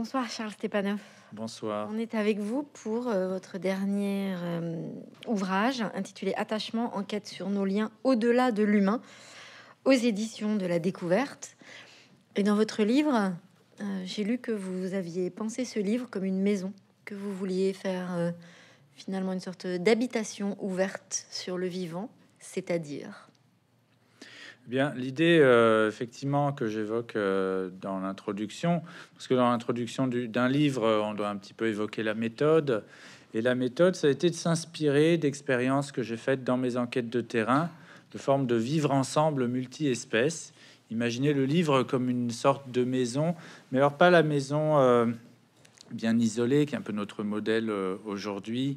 Bonsoir Charles Stepanov. Bonsoir. On est avec vous pour euh, votre dernier euh, ouvrage intitulé Attachement, enquête sur nos liens au-delà de l'humain aux éditions de la découverte. Et dans votre livre, euh, j'ai lu que vous aviez pensé ce livre comme une maison, que vous vouliez faire finalement une sorte d'habitation ouverte sur le vivant, c'est-à-dire Bien, l'idée euh, effectivement que j'évoque euh, dans l'introduction, parce que dans l'introduction d'un livre, euh, on doit un petit peu évoquer la méthode. Et la méthode, ça a été de s'inspirer d'expériences que j'ai faites dans mes enquêtes de terrain, de forme de vivre ensemble multi-espèces. Imaginez le livre comme une sorte de maison, mais alors pas la maison bien isolée, qui est un peu notre modèle aujourd'hui,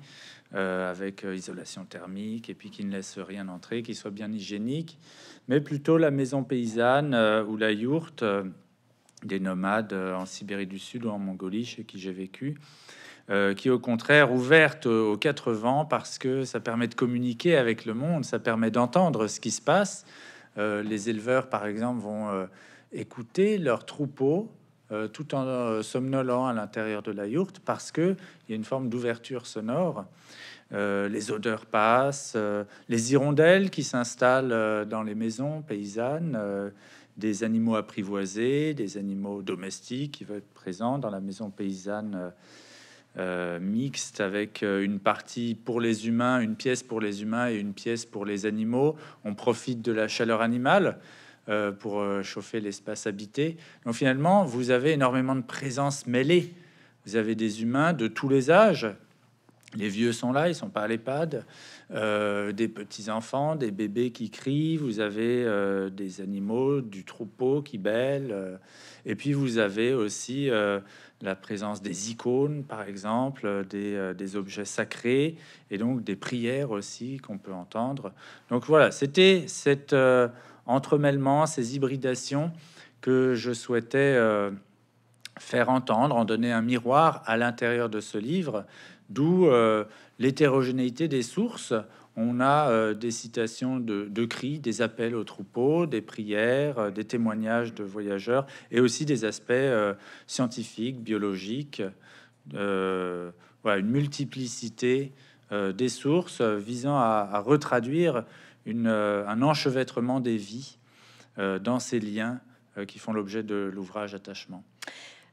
euh, avec euh, isolation thermique et puis qui ne laisse rien entrer, qui soit bien hygiénique, mais plutôt la maison paysanne euh, ou la yourte des nomades en Sibérie du Sud ou en Mongolie, chez qui j'ai vécu. qui est au contraire ouverte aux quatre vents parce que ça permet de communiquer avec le monde, ça permet d'entendre ce qui se passe. les éleveurs, par exemple, vont écouter leurs troupeaux euh, tout en euh, somnolant à l'intérieur de la yourte parce qu'il y a une forme d'ouverture sonore. Euh, les odeurs passent, les hirondelles qui s'installent dans les maisons paysannes, des animaux apprivoisés, des animaux domestiques qui veulent être présents dans la maison paysanne mixte avec une partie pour les humains, une pièce pour les humains et une pièce pour les animaux. On profite de la chaleur animale. Euh, pour euh, chauffer l'espace habité. Donc finalement, vous avez énormément de présence mêlée. Vous avez des humains de tous les âges. Les vieux sont là, ils sont pas à l'EHPAD. Euh, des petits enfants, des bébés qui crient. Vous avez des animaux du troupeau qui bêle. et puis vous avez aussi la présence des icônes, par exemple, des, objets sacrés et donc des prières aussi qu'on peut entendre. Donc voilà, c'était cette entremêlement, ces hybridations que je souhaitais euh, faire entendre, en donner un miroir à l'intérieur de ce livre, d'où euh, l'hétérogénéité des sources. On a euh, des citations de, cris, des appels aux troupeaux, des prières, des témoignages de voyageurs et aussi des aspects scientifiques, biologiques. Voilà, une multiplicité des sources visant à, à retraduire euh, un enchevêtrement des vies euh, dans ces liens euh, qui font l'objet de l'ouvrage Attachement.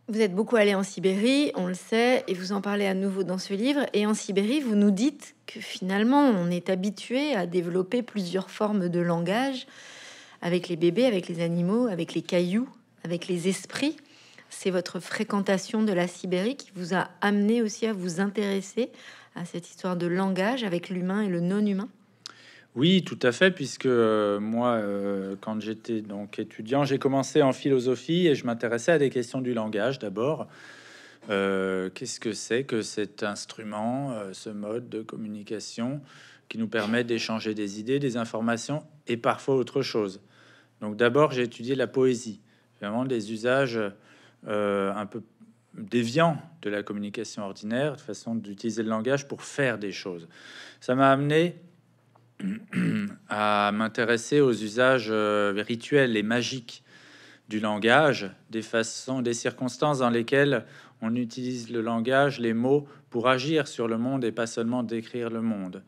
Vous êtes beaucoup allé en Sibérie, on le sait, et vous en parlez à nouveau dans ce livre. Et en Sibérie, vous nous dites que finalement, on est habitué à développer plusieurs formes de langage avec les bébés, avec les animaux, avec les cailloux, avec les esprits. C'est votre fréquentation de la Sibérie qui vous a amené aussi à vous intéresser à cette histoire de langage avec l'humain et le non-humain oui, tout à fait, puisque euh, moi, euh, quand j'étais donc étudiant, j'ai commencé en philosophie et je m'intéressais à des questions du langage d'abord. Euh, qu'est-ce que c'est que cet instrument, ce mode de communication qui nous permet d'échanger des idées, des informations et parfois autre chose. Donc d'abord, j'ai étudié la poésie, vraiment des usages un peu déviants de la communication ordinaire, de façon d'utiliser le langage pour faire des choses. Ça m'a amené à m'intéresser aux usages euh, rituels et magiques du langage, des façons, des circonstances dans lesquelles on utilise le langage, les mots pour agir sur le monde et pas seulement décrire le monde.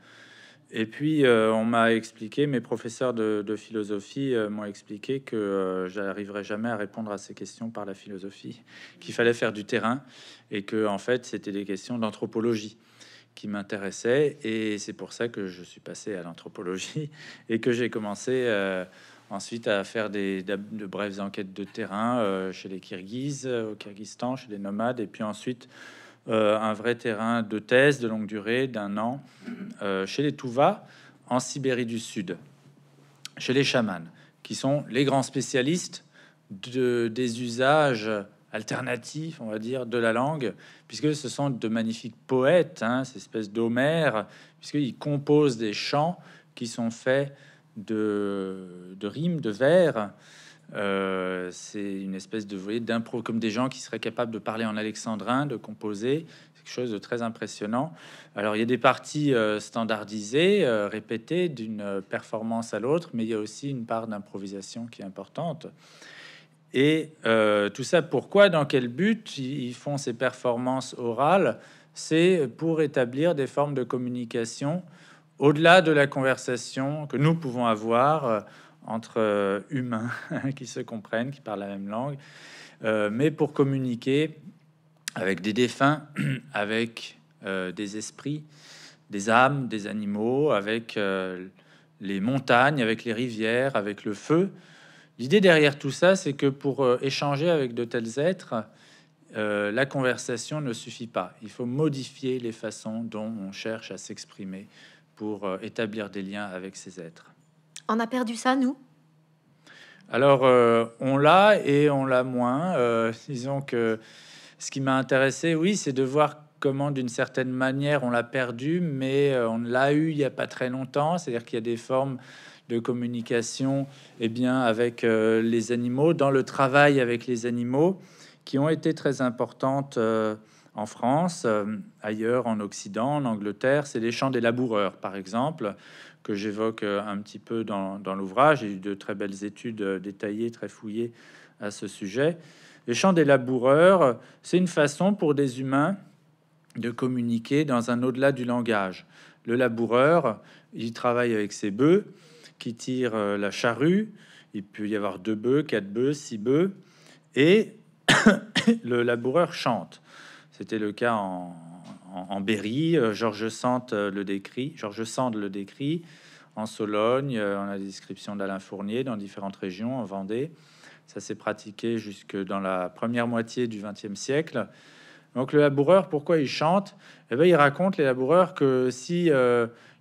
Et puis euh, on m'a expliqué, mes professeurs de, philosophie euh, m'ont expliqué que je j'arriverais jamais à répondre à ces questions par la philosophie, qu'il fallait faire du terrain et que en fait c'était des questions d'anthropologie qui m'intéressait et c'est pour ça que je suis passé à l'anthropologie et que j'ai commencé euh, ensuite à faire des, de, brèves enquêtes de terrain euh, chez les Kirghizes, euh, au Kyrgyzstan, chez les nomades et puis ensuite un vrai terrain de thèse de longue durée d'un an chez les Touva en Sibérie du Sud, chez les chamans qui sont les grands spécialistes de, des usages alternatif, on va dire, de la langue, puisque ce sont de magnifiques poètes, hein, ces espèces d'Homère, puisqu'ils composent des chants qui sont faits de, de rimes, de vers. Euh, c'est une espèce de, vous voyez, d'impro, comme des gens qui seraient capables de parler en alexandrin, de composer, quelque chose de très impressionnant. Alors, il y a des parties euh, standardisées, euh, répétées d'une performance à l'autre, mais il y a aussi une part d'improvisation qui est importante. Et euh, tout ça, pourquoi, dans quel but ils font ces performances orales C'est pour établir des formes de communication au-delà de la conversation que nous pouvons avoir euh, entre euh, humains qui se comprennent, qui parlent la même langue, mais pour communiquer avec des défunts, avec des esprits, des âmes, des animaux, avec les montagnes, avec les rivières, avec le feu. L'idée derrière tout ça, c'est que pour euh, échanger avec de tels êtres, euh, la conversation ne suffit pas. Il faut modifier les façons dont on cherche à s'exprimer pour euh, établir des liens avec ces êtres. On a perdu ça, nous Alors, on l'a et on l'a moins. disons que ce qui m'a intéressé, oui, c'est de voir comment d'une certaine manière on l'a perdu, mais on l'a eu il n'y a pas très longtemps. C'est-à-dire qu'il y a des formes de communication et eh bien, avec euh, les animaux, dans le travail avec les animaux, qui ont été très importantes euh, en France, euh, ailleurs en Occident, en Angleterre. C'est les champs des laboureurs, par exemple, que j'évoque un petit peu dans, dans l'ouvrage. J'ai eu de très belles études détaillées, très fouillées à ce sujet. Les champs des laboureurs, c'est une façon pour des humains de communiquer dans un au-delà du langage. Le laboureur, il travaille avec ses bœufs, qui tire euh, la charrue. Il peut y avoir deux bœufs, quatre bœufs, six bœufs. Et le laboureur chante. C'était le cas en, en, Berry. Euh, Georges Sand euh, le décrit. Georges Sand le décrit. En Sologne, on a des descriptions d'Alain Fournier dans différentes régions, en Vendée. Ça s'est pratiqué jusque dans la première moitié du XXe siècle. Donc le laboureur, pourquoi il chante Eh bien, il raconte les laboureurs que si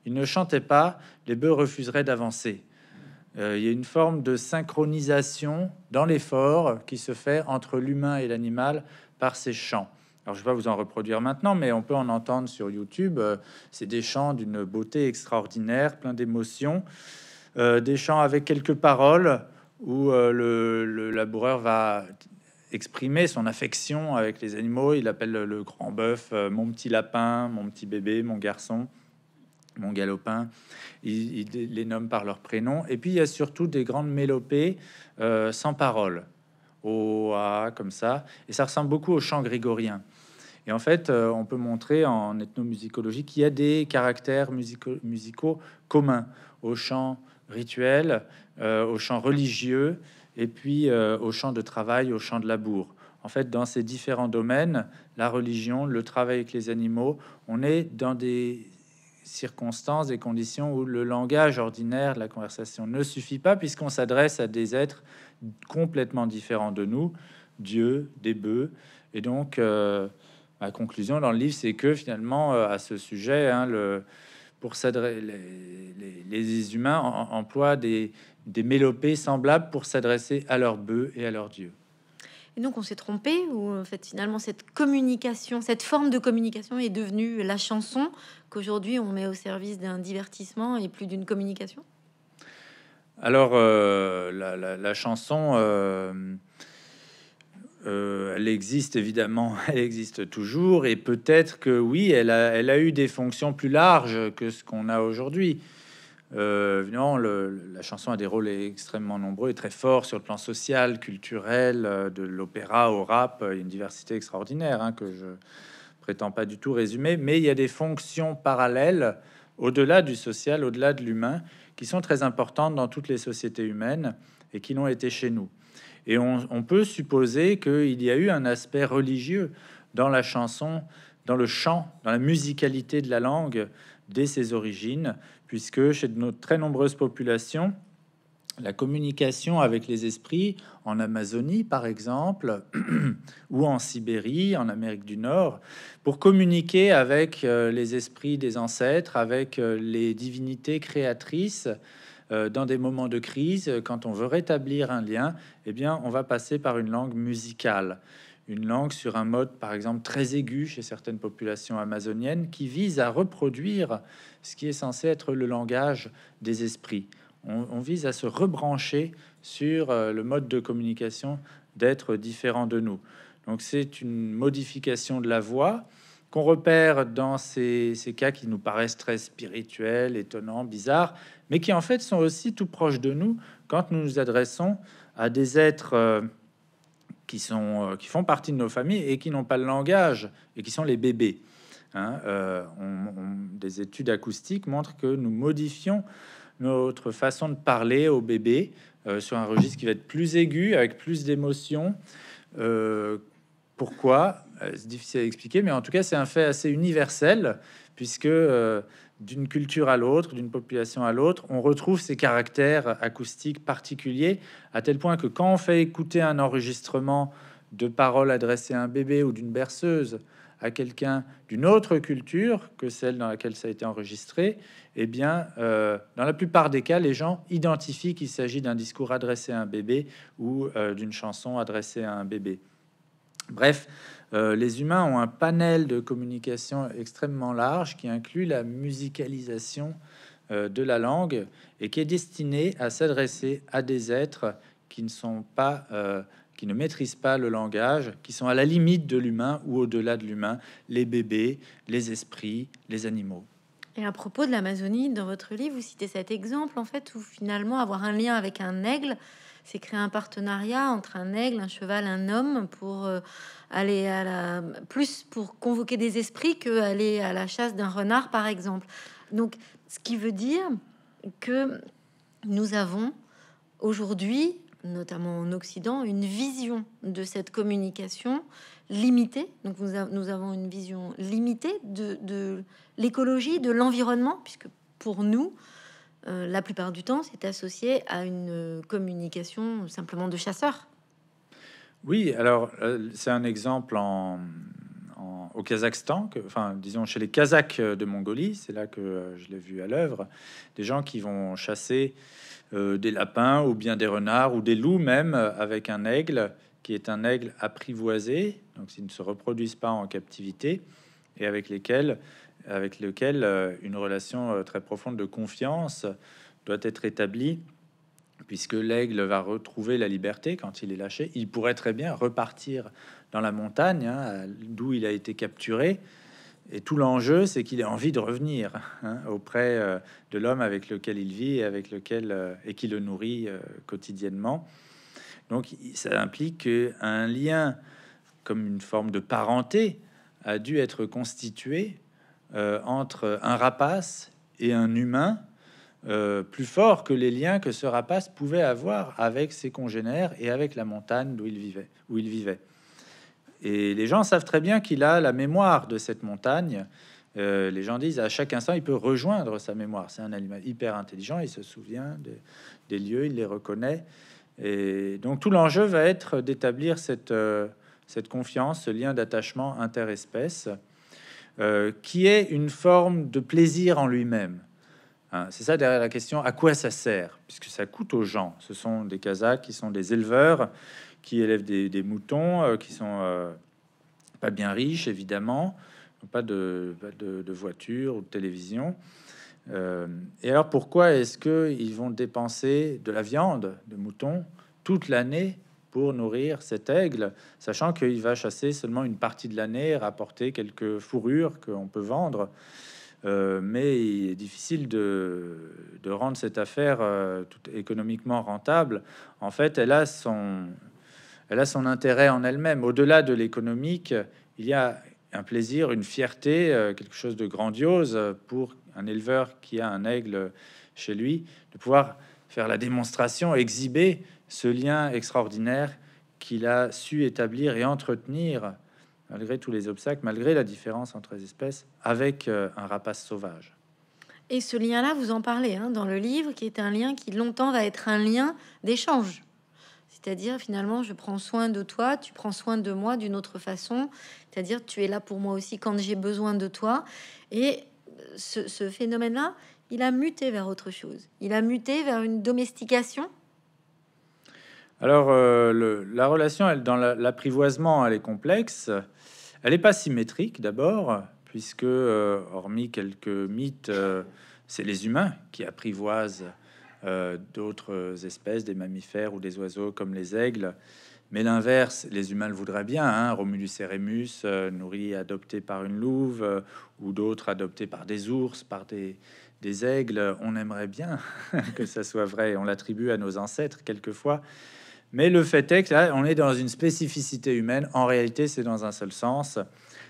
il ne chantait pas, les bœufs refuseraient d'avancer. Euh, il y a une forme de synchronisation dans l'effort qui se fait entre l'humain et l'animal par ces chants. Alors, je ne vais pas vous en reproduire maintenant, mais on peut en entendre sur YouTube. Euh, c'est des chants d'une beauté extraordinaire, plein d'émotions, euh, des chants avec quelques paroles où le, le laboureur va exprimer son affection avec les animaux. Il appelle le grand bœuf mon petit lapin, mon petit bébé, mon garçon mon galopin, il, les nomme par leur prénom. Et puis il y a surtout des grandes mélopées euh, sans parole, au a comme ça, et ça ressemble beaucoup au chant grégorien. Et en fait, euh, on peut montrer en ethnomusicologie qu'il y a des caractères musicaux, musicaux communs au chant rituel, euh, au chant religieux, et puis euh, au chant de travail, au chant de labour. En fait, dans ces différents domaines, la religion, le travail avec les animaux, on est dans des circonstances, et conditions où le langage ordinaire de la conversation ne suffit pas, puisqu'on s'adresse à des êtres complètement différents de nous, Dieu, des bœufs. Et donc, euh, ma conclusion dans le livre, c'est que finalement, euh, à ce sujet, hein, le, pour s'adresser, les, humains emploient des, des mélopées semblables pour s'adresser à leurs bœufs et à leurs dieux. Et donc on s'est trompé, ou en fait finalement cette communication, cette forme de communication est devenue la chanson qu'aujourd'hui on met au service d'un divertissement et plus d'une communication Alors euh, la, chanson, euh, euh, elle existe évidemment, elle existe toujours, et peut-être que oui, elle a, elle a eu des fonctions plus larges que ce qu'on a aujourd'hui. Euh, la chanson a des rôles extrêmement nombreux et très forts sur le plan social, culturel, euh, de l'opéra au rap. Il y a une diversité extraordinaire hein, que je prétends pas du tout résumer, mais il y a des fonctions parallèles au-delà du social, au-delà de l'humain, qui sont très importantes dans toutes les sociétés humaines et qui l'ont été chez nous. Et on, on peut supposer qu'il y a eu un aspect religieux dans la chanson, dans le chant, dans la musicalité de la langue dès ses origines, puisque chez de très nombreuses populations, la communication avec les esprits en Amazonie, par exemple, ou en Sibérie, en Amérique du Nord, pour communiquer avec euh, les esprits des ancêtres, avec euh, les divinités créatrices, euh, dans des moments de crise, quand on veut rétablir un lien, eh bien, on va passer par une langue musicale une langue sur un mode, par exemple, très aigu chez certaines populations amazoniennes, qui vise à reproduire ce qui est censé être le langage des esprits. On, vise à se rebrancher sur euh, le mode de communication d'êtres différents de nous. Donc c'est une modification de la voix qu'on repère dans ces, ces, cas qui nous paraissent très spirituels, étonnants, bizarres, mais qui en fait sont aussi tout proches de nous quand nous nous adressons à des êtres euh, qui, sont, euh, qui font partie de nos familles et qui n'ont pas le langage et qui sont les bébés. Hein. Euh, des études acoustiques montrent que nous modifions notre façon de parler aux bébés euh, sur un registre qui va être plus aigu, avec plus d'émotion. pourquoi C'est difficile à expliquer, mais en tout cas, c'est un fait assez universel, puisque d'une culture à l'autre, d'une population à l'autre, on retrouve ces caractères acoustiques particuliers, à tel point que quand on fait écouter un enregistrement de paroles adressées à un bébé ou d'une berceuse à quelqu'un d'une autre culture que celle dans laquelle ça a été enregistré, eh bien, euh, dans la plupart des cas, les gens identifient qu'il s'agit d'un discours adressé à un bébé ou euh, d'une chanson adressée à un bébé. Bref, euh, les humains ont un panel de communication extrêmement large qui inclut la musicalisation euh, de la langue et qui est destiné à s'adresser à des êtres qui ne sont pas euh, qui ne maîtrisent pas le langage, qui sont à la limite de l'humain ou au-delà de l'humain, les bébés, les esprits, les animaux. Et à propos de l'Amazonie, dans votre livre, vous citez cet exemple en fait où finalement avoir un lien avec un aigle, c'est créer un partenariat entre un aigle, un cheval, un homme pour euh, aller à la plus pour convoquer des esprits que aller à la chasse d'un renard, par exemple. Donc, ce qui veut dire que nous avons aujourd'hui, notamment en Occident, une vision de cette communication limitée. Donc nous, nous avons une vision limitée de l'écologie, de l'environnement, puisque pour nous, euh, la plupart du temps, c'est associé à une euh, communication simplement de chasseurs. Oui, alors euh, c'est un exemple au Kazakhstan, que, enfin disons chez les Kazakhs de Mongolie, c'est là que je l'ai vu à l'œuvre, des gens qui vont chasser des lapins ou bien des renards ou des loups même avec un aigle qui est un aigle apprivoisé, donc s'ils ne se reproduisent pas en captivité, et avec lesquels avec lequel euh, une relation euh, très profonde de confiance doit être établie, puisque l'aigle va retrouver la liberté quand il est lâché. Il pourrait très bien repartir dans la montagne, hein, d'où il a été capturé. Et tout l'enjeu, c'est qu'il ait envie de revenir hein, auprès euh, de l'homme avec lequel il vit et, avec lequel, et qui le nourrit quotidiennement. Donc ça implique qu'un lien comme une forme de parenté a dû être constitué euh, entre un rapace et un humain euh, plus fort que les liens que ce rapace pouvait avoir avec ses congénères et avec la montagne d'où il vivait, où il vivait. Et les gens savent très bien qu'il a la mémoire de cette montagne. Euh, les gens disent à chaque instant, il peut rejoindre sa mémoire. C'est un animal hyper intelligent, il se souvient des lieux, il les reconnaît. Et donc tout l'enjeu va être d'établir cette, cette confiance, ce lien d'attachement interespèce. Euh, qui est une forme de plaisir en lui-même. Hein, c'est ça derrière la question à quoi ça sert Puisque ça coûte aux gens. Ce sont des Kazakhs qui sont des éleveurs, qui élèvent des, moutons, euh, qui sont euh, pas bien riches évidemment, pas de, voitures, de, voiture ou de télévision. et alors pourquoi est-ce qu'ils vont dépenser de la viande de mouton toute l'année pour nourrir cet aigle, sachant qu'il va chasser seulement une partie de l'année, rapporter quelques fourrures qu'on peut vendre. Euh, mais il est difficile de, rendre cette affaire euh, économiquement rentable. En fait, elle a son, elle a son intérêt en elle-même. Au-delà de l'économique, il y a un plaisir, une fierté, euh, quelque chose de grandiose pour un éleveur qui a un aigle chez lui, de pouvoir faire la démonstration, exhiber ce lien extraordinaire qu'il a su établir et entretenir, malgré tous les obstacles, malgré la différence entre les espèces, avec euh, un rapace sauvage. Et ce lien-là, vous en parlez hein, dans le livre, qui est un lien qui longtemps va être un lien d'échange. C'est-à-dire, finalement, je prends soin de toi, tu prends soin de moi d'une autre façon. C'est-à-dire, tu es là pour moi aussi quand j'ai besoin de toi. Et euh, ce phénomène-là, il a muté vers autre chose. Il a muté vers une domestication alors, euh, la relation, dans l'apprivoisement, elle est complexe. Elle n'est pas symétrique d'abord, puisque, euh, hormis quelques mythes, euh, c'est les humains qui apprivoisent d'autres espèces, des mammifères ou des oiseaux comme les aigles. Mais l'inverse, les humains le voudraient bien. Hein. Romulus et Rémus, nourris, adoptés par une louve, ou d'autres adoptés par des ours, par des aigles. On aimerait bien que ça soit vrai. On l'attribue à nos ancêtres quelquefois. Mais le fait est que là, on est dans une spécificité humaine. En réalité, c'est dans un seul sens.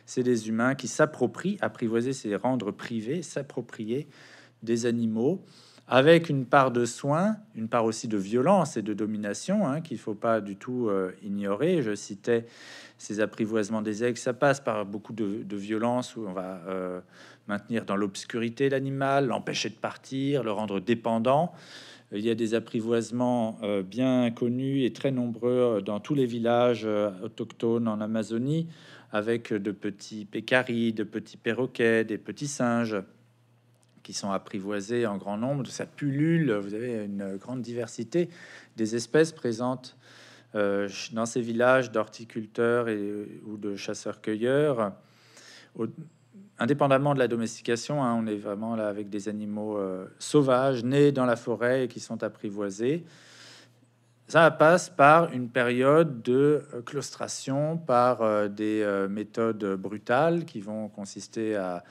C'est les humains qui s'approprient, apprivoiser, c'est rendre privé, s'approprier des animaux avec une part de soins, une part aussi de violence et de domination hein, qu'il ne faut pas du tout euh, ignorer. Je citais ces apprivoisements des aigles, ça passe par beaucoup de, violence où on va euh, maintenir dans l'obscurité l'animal, l'empêcher de partir, le rendre dépendant. Il y a des apprivoisements euh, bien connus et très nombreux euh, dans tous les villages euh, autochtones en Amazonie, avec de petits pécaris, de petits perroquets, des petits singes qui sont apprivoisés en grand nombre. Ça pullule, vous avez une grande diversité des espèces présentes dans ces villages d'horticulteurs et, ou de chasseurs-cueilleurs indépendamment de la domestication, hein, on est vraiment là avec des animaux euh, sauvages, nés dans la forêt et qui sont apprivoisés. Ça passe par une période de euh, claustration, par euh, des méthodes brutales qui vont consister à,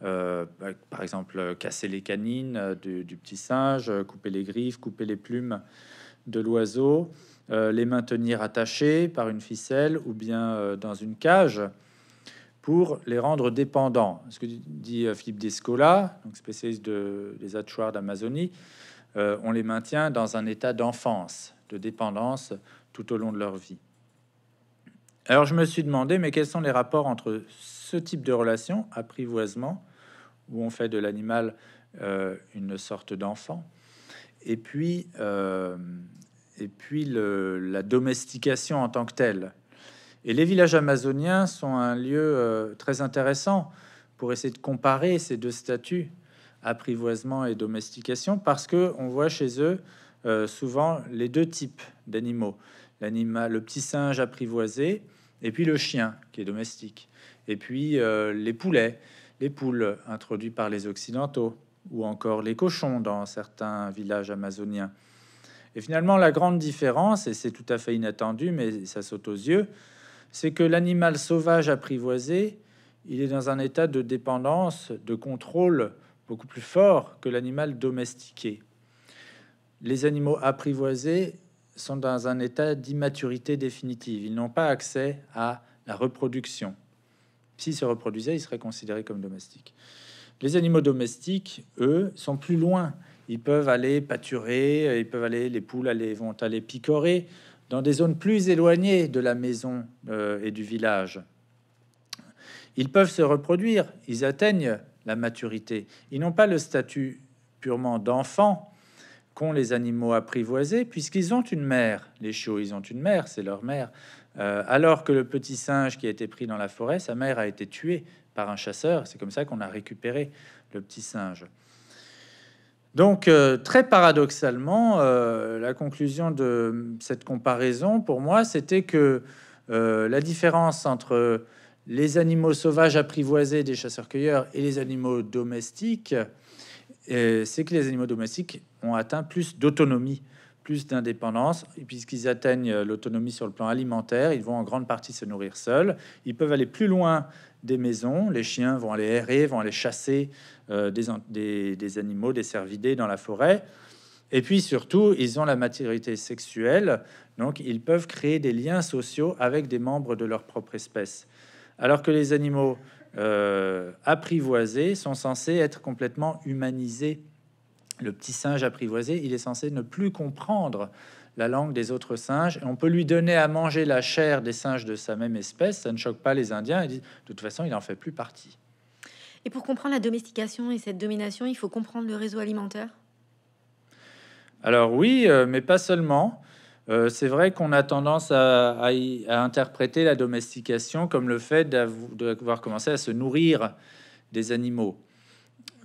bah, par exemple, casser les canines du, petit singe, couper les griffes, couper les plumes de l'oiseau, les maintenir attachés par une ficelle ou bien dans une cage pour les rendre dépendants. Ce que dit euh, Philippe Descola, donc spécialiste de, des atchoirs d'Amazonie, euh, on les maintient dans un état d'enfance, de dépendance tout au long de leur vie. Alors je me suis demandé, mais quels sont les rapports entre ce type de relation, apprivoisement, où on fait de l'animal euh, une sorte d'enfant, et puis, et puis la domestication en tant que telle et les villages amazoniens sont un lieu euh, très intéressant pour essayer de comparer ces deux statuts, apprivoisement et domestication, parce que on voit chez eux euh, souvent les deux types d'animaux. L'animal, le petit singe apprivoisé, et puis le chien qui est domestique, et puis euh, les poulets, les poules introduits par les occidentaux, ou encore les cochons dans certains villages amazoniens. Et finalement, la grande différence, et c'est tout à fait inattendu, mais ça saute aux yeux, c'est que l'animal sauvage apprivoisé, il est dans un état de dépendance, de contrôle beaucoup plus fort que l'animal domestiqué. Les animaux apprivoisés sont dans un état d'immaturité définitive. Ils n'ont pas accès à la reproduction. S'ils se reproduisaient, ils seraient considérés comme domestiques. Les animaux domestiques, eux, sont plus loin. Ils peuvent aller pâturer, ils peuvent aller, les poules aller, vont aller picorer, dans des zones plus éloignées de la maison euh, et du village. Ils peuvent se reproduire, ils atteignent la maturité. Ils n'ont pas le statut purement d'enfant qu'ont les animaux apprivoisés, puisqu'ils ont une mère. Les chiots, ils ont une mère, c'est leur mère. Euh, alors que le petit singe qui a été pris dans la forêt, sa mère a été tuée par un chasseur. C'est comme ça qu'on a récupéré le petit singe. Donc, euh, très paradoxalement, euh, la conclusion de cette comparaison, pour moi, c'était que euh, la différence entre les animaux sauvages apprivoisés des chasseurs-cueilleurs et les animaux domestiques, c'est que les animaux domestiques ont atteint plus d'autonomie, plus d'indépendance, et puisqu'ils atteignent l'autonomie sur le plan alimentaire, ils vont en grande partie se nourrir seuls, ils peuvent aller plus loin des maisons. Les chiens vont aller errer, vont aller chasser euh, des, animaux, des cervidés dans la forêt. Et puis surtout, ils ont la maturité sexuelle, donc ils peuvent créer des liens sociaux avec des membres de leur propre espèce. Alors que les animaux euh, apprivoisés sont censés être complètement humanisés. Le petit singe apprivoisé, il est censé ne plus comprendre la langue des autres singes. Et on peut lui donner à manger la chair des singes de sa même espèce. Ça ne choque pas les Indiens. Ils de toute façon, il n'en fait plus partie. Et pour comprendre la domestication et cette domination, il faut comprendre le réseau alimentaire Alors oui, euh, mais pas seulement. Euh, c'est vrai qu'on a tendance à, interpréter la domestication comme le fait d'avoir commencé à se nourrir des animaux,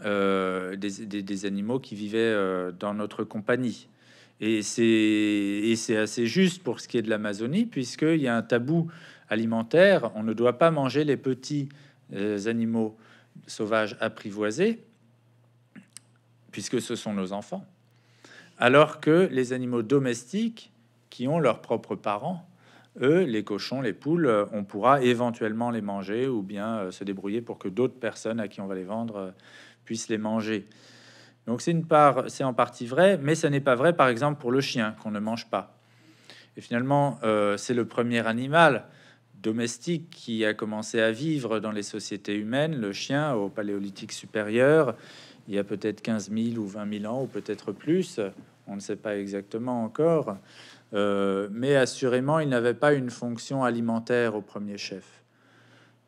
euh, des, animaux qui vivaient dans notre compagnie. Et c'est assez juste pour ce qui est de l'Amazonie, puisqu'il y a un tabou alimentaire. On ne doit pas manger les petits euh, animaux sauvages apprivoisés, puisque ce sont nos enfants. Alors que les animaux domestiques, qui ont leurs propres parents, eux, les cochons, les poules, euh, on pourra éventuellement les manger ou bien euh, se débrouiller pour que d'autres personnes à qui on va les vendre puissent les manger. Donc c'est une part, c'est en partie vrai, mais ce n'est pas vrai, par exemple, pour le chien qu'on ne mange pas. Et finalement, euh, c'est le premier animal domestique qui a commencé à vivre dans les sociétés humaines, le chien au paléolithique supérieur, il y a peut-être 15 000 ou 20 000 ans, ou peut-être plus, on ne sait pas exactement encore, euh, mais assurément, il n'avait pas une fonction alimentaire au premier chef.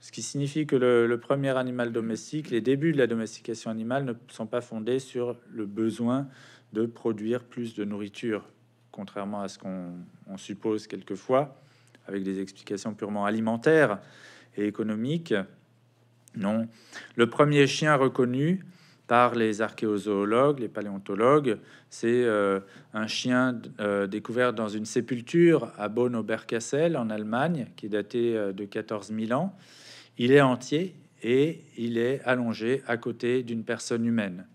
Ce qui signifie que le, premier animal domestique, les débuts de la domestication animale ne sont pas fondés sur le besoin de produire plus de nourriture, contrairement à ce qu'on suppose quelquefois, avec des explications purement alimentaires et économiques. Non, le premier chien reconnu par les archéozoologues, les paléontologues, c'est euh, un chien euh, découvert dans une sépulture à Bonn-Oberkassel en Allemagne, qui est daté euh, de 14 000 ans il est entier et il est allongé à côté d'une personne humaine.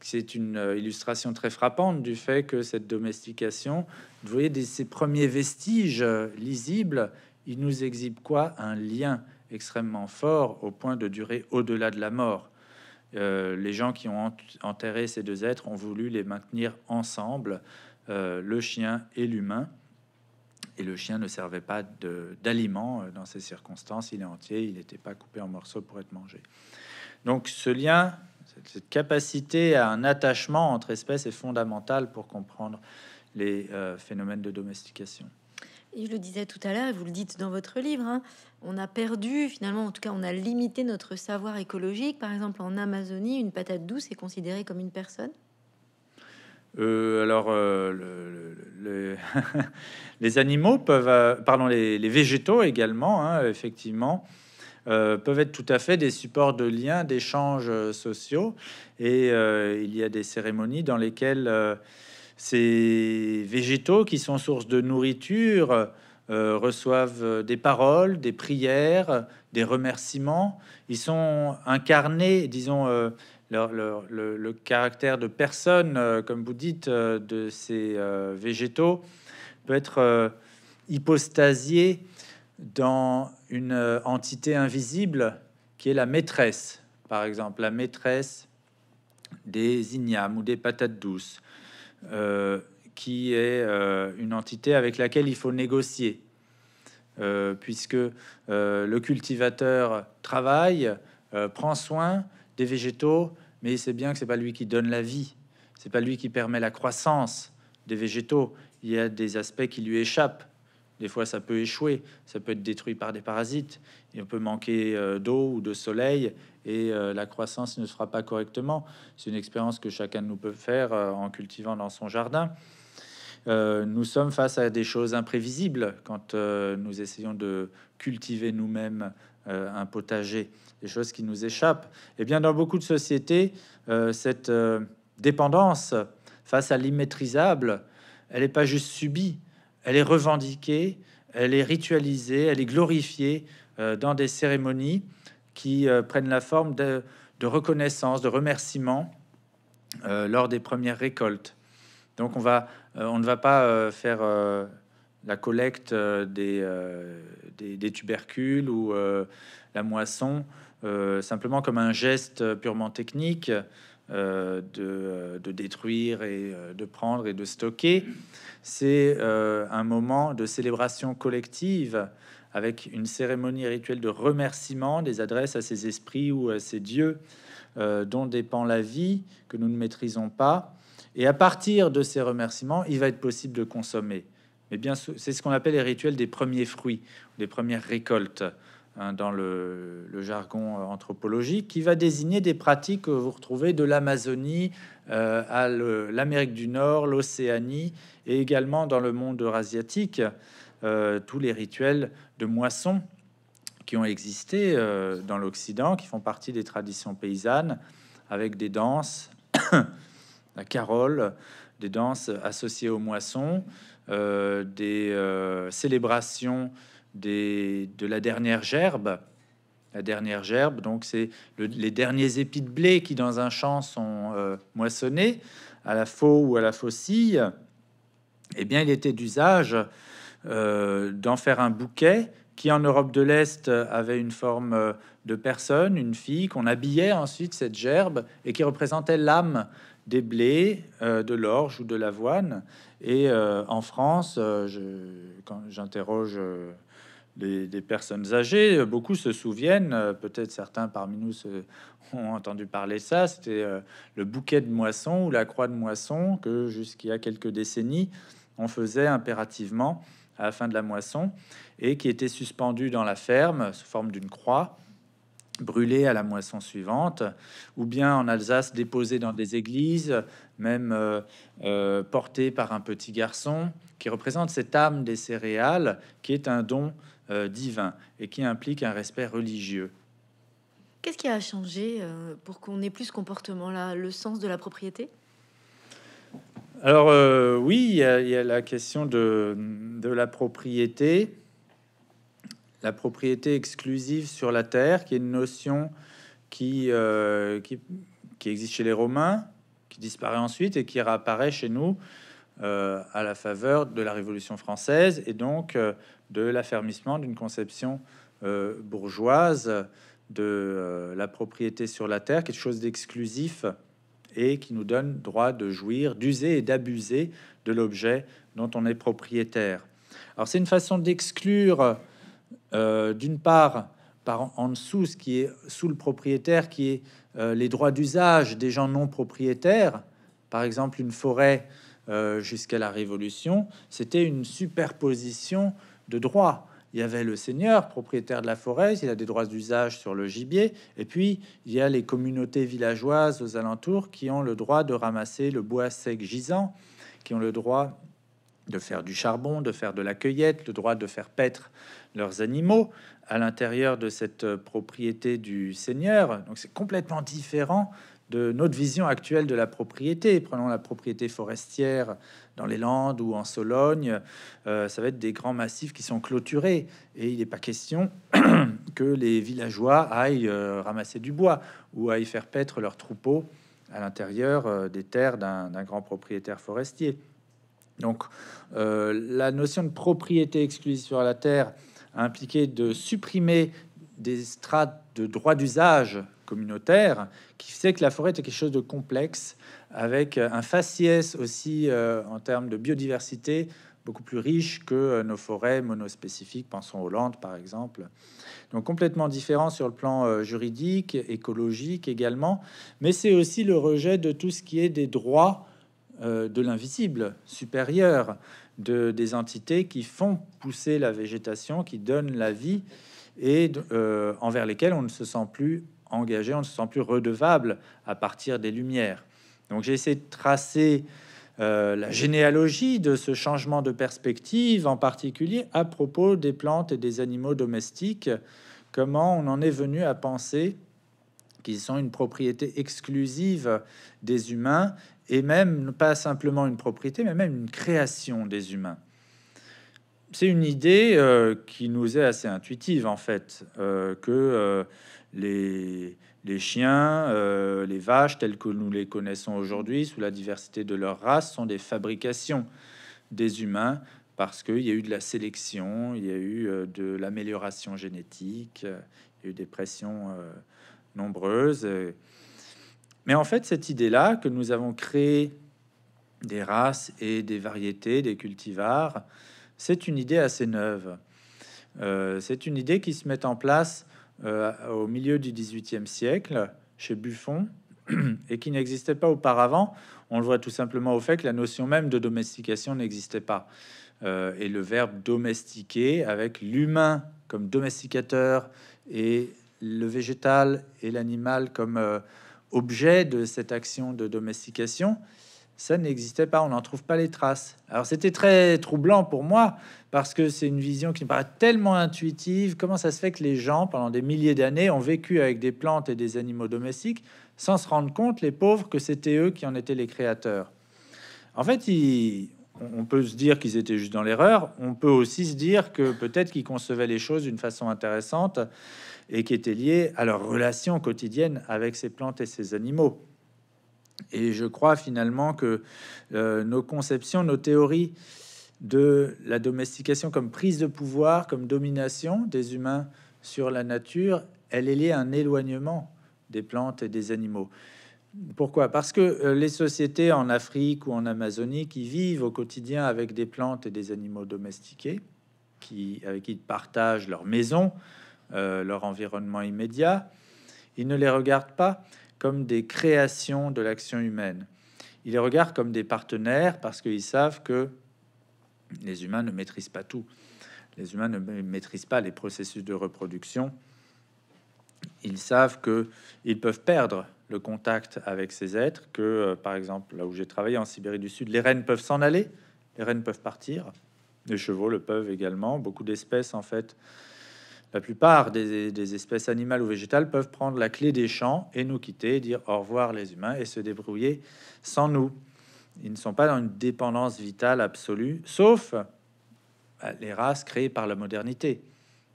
C'est une euh, illustration très frappante du fait que cette domestication, vous voyez, ces premiers vestiges euh, lisibles, il nous exhibe quoi Un lien extrêmement fort au point de durer au-delà de la mort. Euh, les gens qui ont enterré ces deux êtres ont voulu les maintenir ensemble, le chien et l'humain et le chien ne servait pas d'aliment euh, dans ces circonstances. Il est entier, il n'était pas coupé en morceaux pour être mangé. Donc ce lien, cette capacité à un attachement entre espèces est fondamentale pour comprendre les euh, phénomènes de domestication. Et je le disais tout à l'heure, vous le dites dans votre livre, hein, on a perdu finalement, en tout cas on a limité notre savoir écologique. Par exemple en Amazonie, une patate douce est considérée comme une personne. Euh, alors, euh, les animaux peuvent, euh, pardon, les, végétaux également, hein, effectivement, peuvent être tout à fait des supports de liens, d'échanges sociaux. Et il y a des cérémonies dans lesquelles ces végétaux qui sont source de nourriture reçoivent des paroles, des prières, des remerciements. Ils sont incarnés, disons, le, caractère de personne, euh, comme vous dites, euh, de ces euh, végétaux peut être hypostasié dans une entité invisible qui est la maîtresse, par exemple, la maîtresse des ignames ou des patates douces, qui est une entité avec laquelle il faut négocier. puisque le cultivateur travaille, prend soin, des végétaux, mais il sait bien que c'est pas lui qui donne la vie, c'est pas lui qui permet la croissance des végétaux. Il y a des aspects qui lui échappent. Des fois, ça peut échouer, ça peut être détruit par des parasites, Il peut manquer euh, d'eau ou de soleil, et euh, la croissance ne se fera pas correctement. C'est une expérience que chacun de nous peut faire euh, en cultivant dans son jardin. nous sommes face à des choses imprévisibles quand nous essayons de cultiver nous-mêmes un potager des choses qui nous échappent. Et eh bien, dans beaucoup de sociétés, euh, cette euh, dépendance face à l'immaîtrisable, elle n'est pas juste subie, elle est revendiquée, elle est ritualisée, elle est glorifiée euh, dans des cérémonies qui prennent la forme de, reconnaissance, de remerciements lors des premières récoltes. Donc, on, va, on ne va pas faire la collecte des, des tubercules ou la moisson euh, simplement comme un geste purement technique euh, euh, de, détruire et de prendre et de stocker. C'est un moment de célébration collective avec une cérémonie rituelle de remerciement des adresses à ces esprits ou à ces dieux dont dépend la vie que nous ne maîtrisons pas. Et à partir de ces remerciements, il va être possible de consommer. Mais bien, c'est ce qu'on appelle les rituels des premiers fruits, des premières récoltes. Hein, dans le, jargon euh, anthropologique, qui va désigner des pratiques que euh, vous retrouvez de l'Amazonie euh, à l'Amérique du Nord, l'Océanie et également dans le monde eurasiatique, tous les rituels de moisson qui ont existé dans l'Occident, qui font partie des traditions paysannes, avec des danses, la carole, des danses associées aux moissons, des célébrations de la dernière gerbe. La dernière gerbe, donc c'est les derniers épis de blé qui dans un champ sont euh, moissonnés à la faux ou à la faucille. Eh bien, il était d'usage euh, d'en faire un bouquet qui en Europe de l'Est avait une forme euh, de personne, une fille, qu'on habillait ensuite cette gerbe et qui représentait l'âme des blés, de l'orge ou de l'avoine. Et en France, quand j'interroge des personnes âgées. Beaucoup se souviennent, euh, peut-être certains parmi nous ont entendu parler ça, c'était euh, le bouquet de moisson ou la croix de moisson que jusqu'il y a quelques décennies, on faisait impérativement à la fin de la moisson et qui était suspendu dans la ferme sous forme d'une croix brûlée à la moisson suivante, ou bien en Alsace déposé dans des églises, même euh, portée porté par un petit garçon qui représente cette âme des céréales, qui est un don euh, divin et qui implique un respect religieux. Qu'est-ce qui a changé euh, pour qu'on ait plus ce comportement-là Le sens de la propriété Alors euh, oui, il y, a la question de, la propriété. La propriété exclusive sur la terre, qui est une notion qui, qui, qui, existe chez les Romains, qui disparaît ensuite et qui réapparaît chez nous à la faveur de la Révolution française. Et donc, de l'affermissement d'une conception euh, bourgeoise de euh, la propriété sur la terre, quelque chose d'exclusif et qui nous donne droit de jouir, d'user et d'abuser de l'objet dont on est propriétaire. Alors c'est une façon d'exclure, euh, d'une part, par en dessous, ce qui est sous le propriétaire, qui est les droits d'usage des gens non propriétaires, par exemple une forêt jusqu'à la Révolution, c'était une superposition de droit, Il y avait le seigneur, propriétaire de la forêt, il a des droits d'usage sur le gibier, et puis il y a les communautés villageoises aux alentours qui ont le droit de ramasser le bois sec gisant, qui ont le droit de faire du charbon, de faire de la cueillette, le droit de faire paître leurs animaux à l'intérieur de cette propriété du seigneur. Donc c'est complètement différent de notre vision actuelle de la propriété. Prenons la propriété forestière dans les Landes ou en Sologne. Euh, ça va être des grands massifs qui sont clôturés. Et il n'est pas question que les villageois aillent euh, ramasser du bois ou aillent faire paître leurs troupeaux à l'intérieur euh, des terres d'un grand propriétaire forestier. Donc la notion de propriété exclusive sur la terre a impliqué de supprimer des strates de droits d'usage communautaire qui sait que la forêt est quelque chose de complexe avec euh, un faciès aussi euh, en termes de biodiversité beaucoup plus riche que euh, nos forêts monospécifiques, pensons Hollande par exemple. Donc complètement différent sur le plan juridique, écologique également, mais c'est aussi le rejet de tout ce qui est des droits de l'invisible supérieur, de, des entités qui font pousser la végétation, qui donnent la vie et envers lesquelles on ne se sent plus engagé, on ne se sent plus redevable à partir des Lumières. Donc j'ai essayé de tracer euh, la généalogie de ce changement de perspective, en particulier à propos des plantes et des animaux domestiques, comment on en est venu à penser qu'ils sont une propriété exclusive des humains, et même pas simplement une propriété, mais même une création des humains. C'est une idée euh, qui nous est assez intuitive, en fait, euh, que les, chiens, euh, les vaches, telles que nous les connaissons aujourd'hui, sous la diversité de leur race, sont des fabrications des humains parce qu'il y a eu de la sélection, il y a eu euh, de l'amélioration génétique, euh, il y a eu des pressions nombreuses. Mais en fait, cette idée-là que nous avons créé des races et des variétés, des cultivars, c'est une idée assez neuve. c'est une idée qui se met en place euh, au milieu du XVIIIe siècle chez Buffon et qui n'existait pas auparavant. On le voit tout simplement au fait que la notion même de domestication n'existait pas. Euh, et le verbe domestiquer avec l'humain comme domesticateur et le végétal et l'animal comme euh, objet de cette action de domestication ça n'existait pas, on n'en trouve pas les traces. Alors c'était très troublant pour moi parce que c'est une vision qui me paraît tellement intuitive. Comment ça se fait que les gens, pendant des milliers d'années, ont vécu avec des plantes et des animaux domestiques sans se rendre compte, les pauvres, que c'était eux qui en étaient les créateurs En fait, on peut se dire qu'ils étaient juste dans l'erreur. On peut aussi se dire que peut-être qu'ils concevaient les choses d'une façon intéressante et qui était liée à leur relation quotidienne avec ces plantes et ces animaux. Et je crois finalement que euh, nos conceptions, nos théories de la domestication comme prise de pouvoir, comme domination des humains sur la nature, elle est liée à un éloignement des plantes et des animaux. Pourquoi Parce que euh, les sociétés en Afrique ou en Amazonie qui vivent au quotidien avec des plantes et des animaux domestiqués, qui, avec qui ils partagent leur maison, euh, leur environnement immédiat, ils ne les regardent pas comme des créations de l'action humaine. Ils les regardent comme des partenaires parce qu'ils savent que les humains ne maîtrisent pas tout. Les humains ne maîtrisent pas les processus de reproduction. Ils savent que ils peuvent perdre le contact avec ces êtres, que euh, par exemple, là où j'ai travaillé en Sibérie du Sud, les rennes peuvent s'en aller, les rennes peuvent partir, les chevaux le peuvent également. Beaucoup d'espèces en fait la plupart des, espèces animales ou végétales peuvent prendre la clé des champs et nous quitter, dire au revoir les humains et se débrouiller sans nous. Ils ne sont pas dans une dépendance vitale absolue, sauf bah, les races créées par la modernité.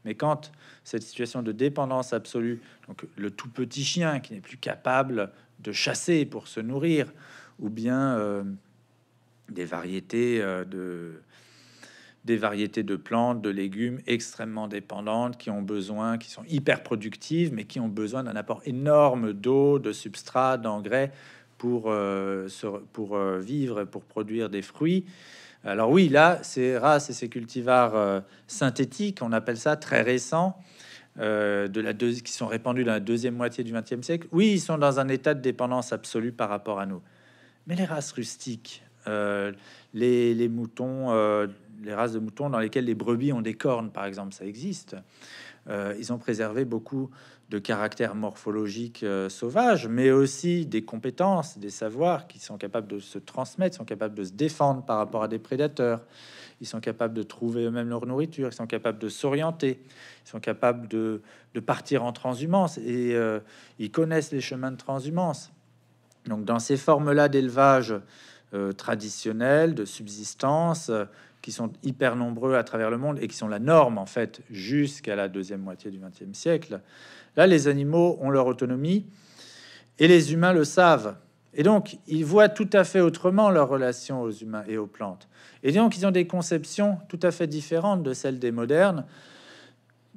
Mais quand cette situation de dépendance absolue, donc le tout petit chien qui n'est plus capable de chasser pour se nourrir, ou bien euh, des variétés euh, de, des variétés de plantes, de légumes extrêmement dépendantes, qui ont besoin, qui sont hyper productives, mais qui ont besoin d'un apport énorme d'eau, de substrat, d'engrais pour, euh, pour euh, vivre, pour produire des fruits. Alors oui, là, ces races et ces cultivars euh, synthétiques, on appelle ça très récents, de la deux, qui sont répandus dans la deuxième moitié du XXe siècle, oui, ils sont dans un état de dépendance absolue par rapport à nous. Mais les races rustiques, les, moutons les races de moutons dans lesquelles les brebis ont des cornes, par exemple, ça existe. Euh, ils ont préservé beaucoup de caractères morphologiques euh, sauvages, mais aussi des compétences, des savoirs qui sont capables de se transmettre, sont capables de se défendre par rapport à des prédateurs. Ils sont capables de trouver eux-mêmes leur nourriture, ils sont capables de s'orienter, ils sont capables de, partir en transhumance et euh, ils connaissent les chemins de transhumance. Donc dans ces formes-là d'élevage traditionnel, de subsistance, qui sont hyper nombreux à travers le monde et qui sont la norme en fait jusqu'à la deuxième moitié du XXe siècle. Là, les animaux ont leur autonomie et les humains le savent. Et donc, ils voient tout à fait autrement leur relation aux humains et aux plantes. Et donc, ils ont des conceptions tout à fait différentes de celles des modernes,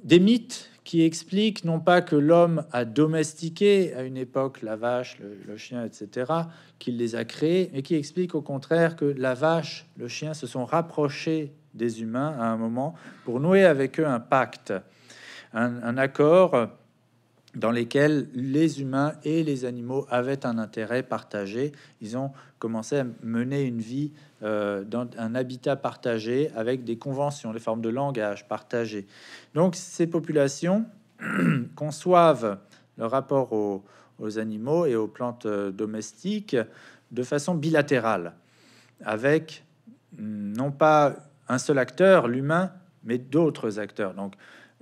des mythes qui explique non pas que l'homme a domestiqué à une époque la vache, le, chien, etc., qu'il les a créés, mais qui explique au contraire que la vache, le chien se sont rapprochés des humains à un moment pour nouer avec eux un pacte, un accord dans lesquels les humains et les animaux avaient un intérêt partagé. Ils ont commencé à mener une vie euh, dans un habitat partagé avec des conventions, des formes de langage partagées. Donc ces populations conçoivent le rapport aux, aux animaux et aux plantes euh, domestiques de façon bilatérale, avec mm, non pas un seul acteur, l'humain, mais d'autres acteurs. Donc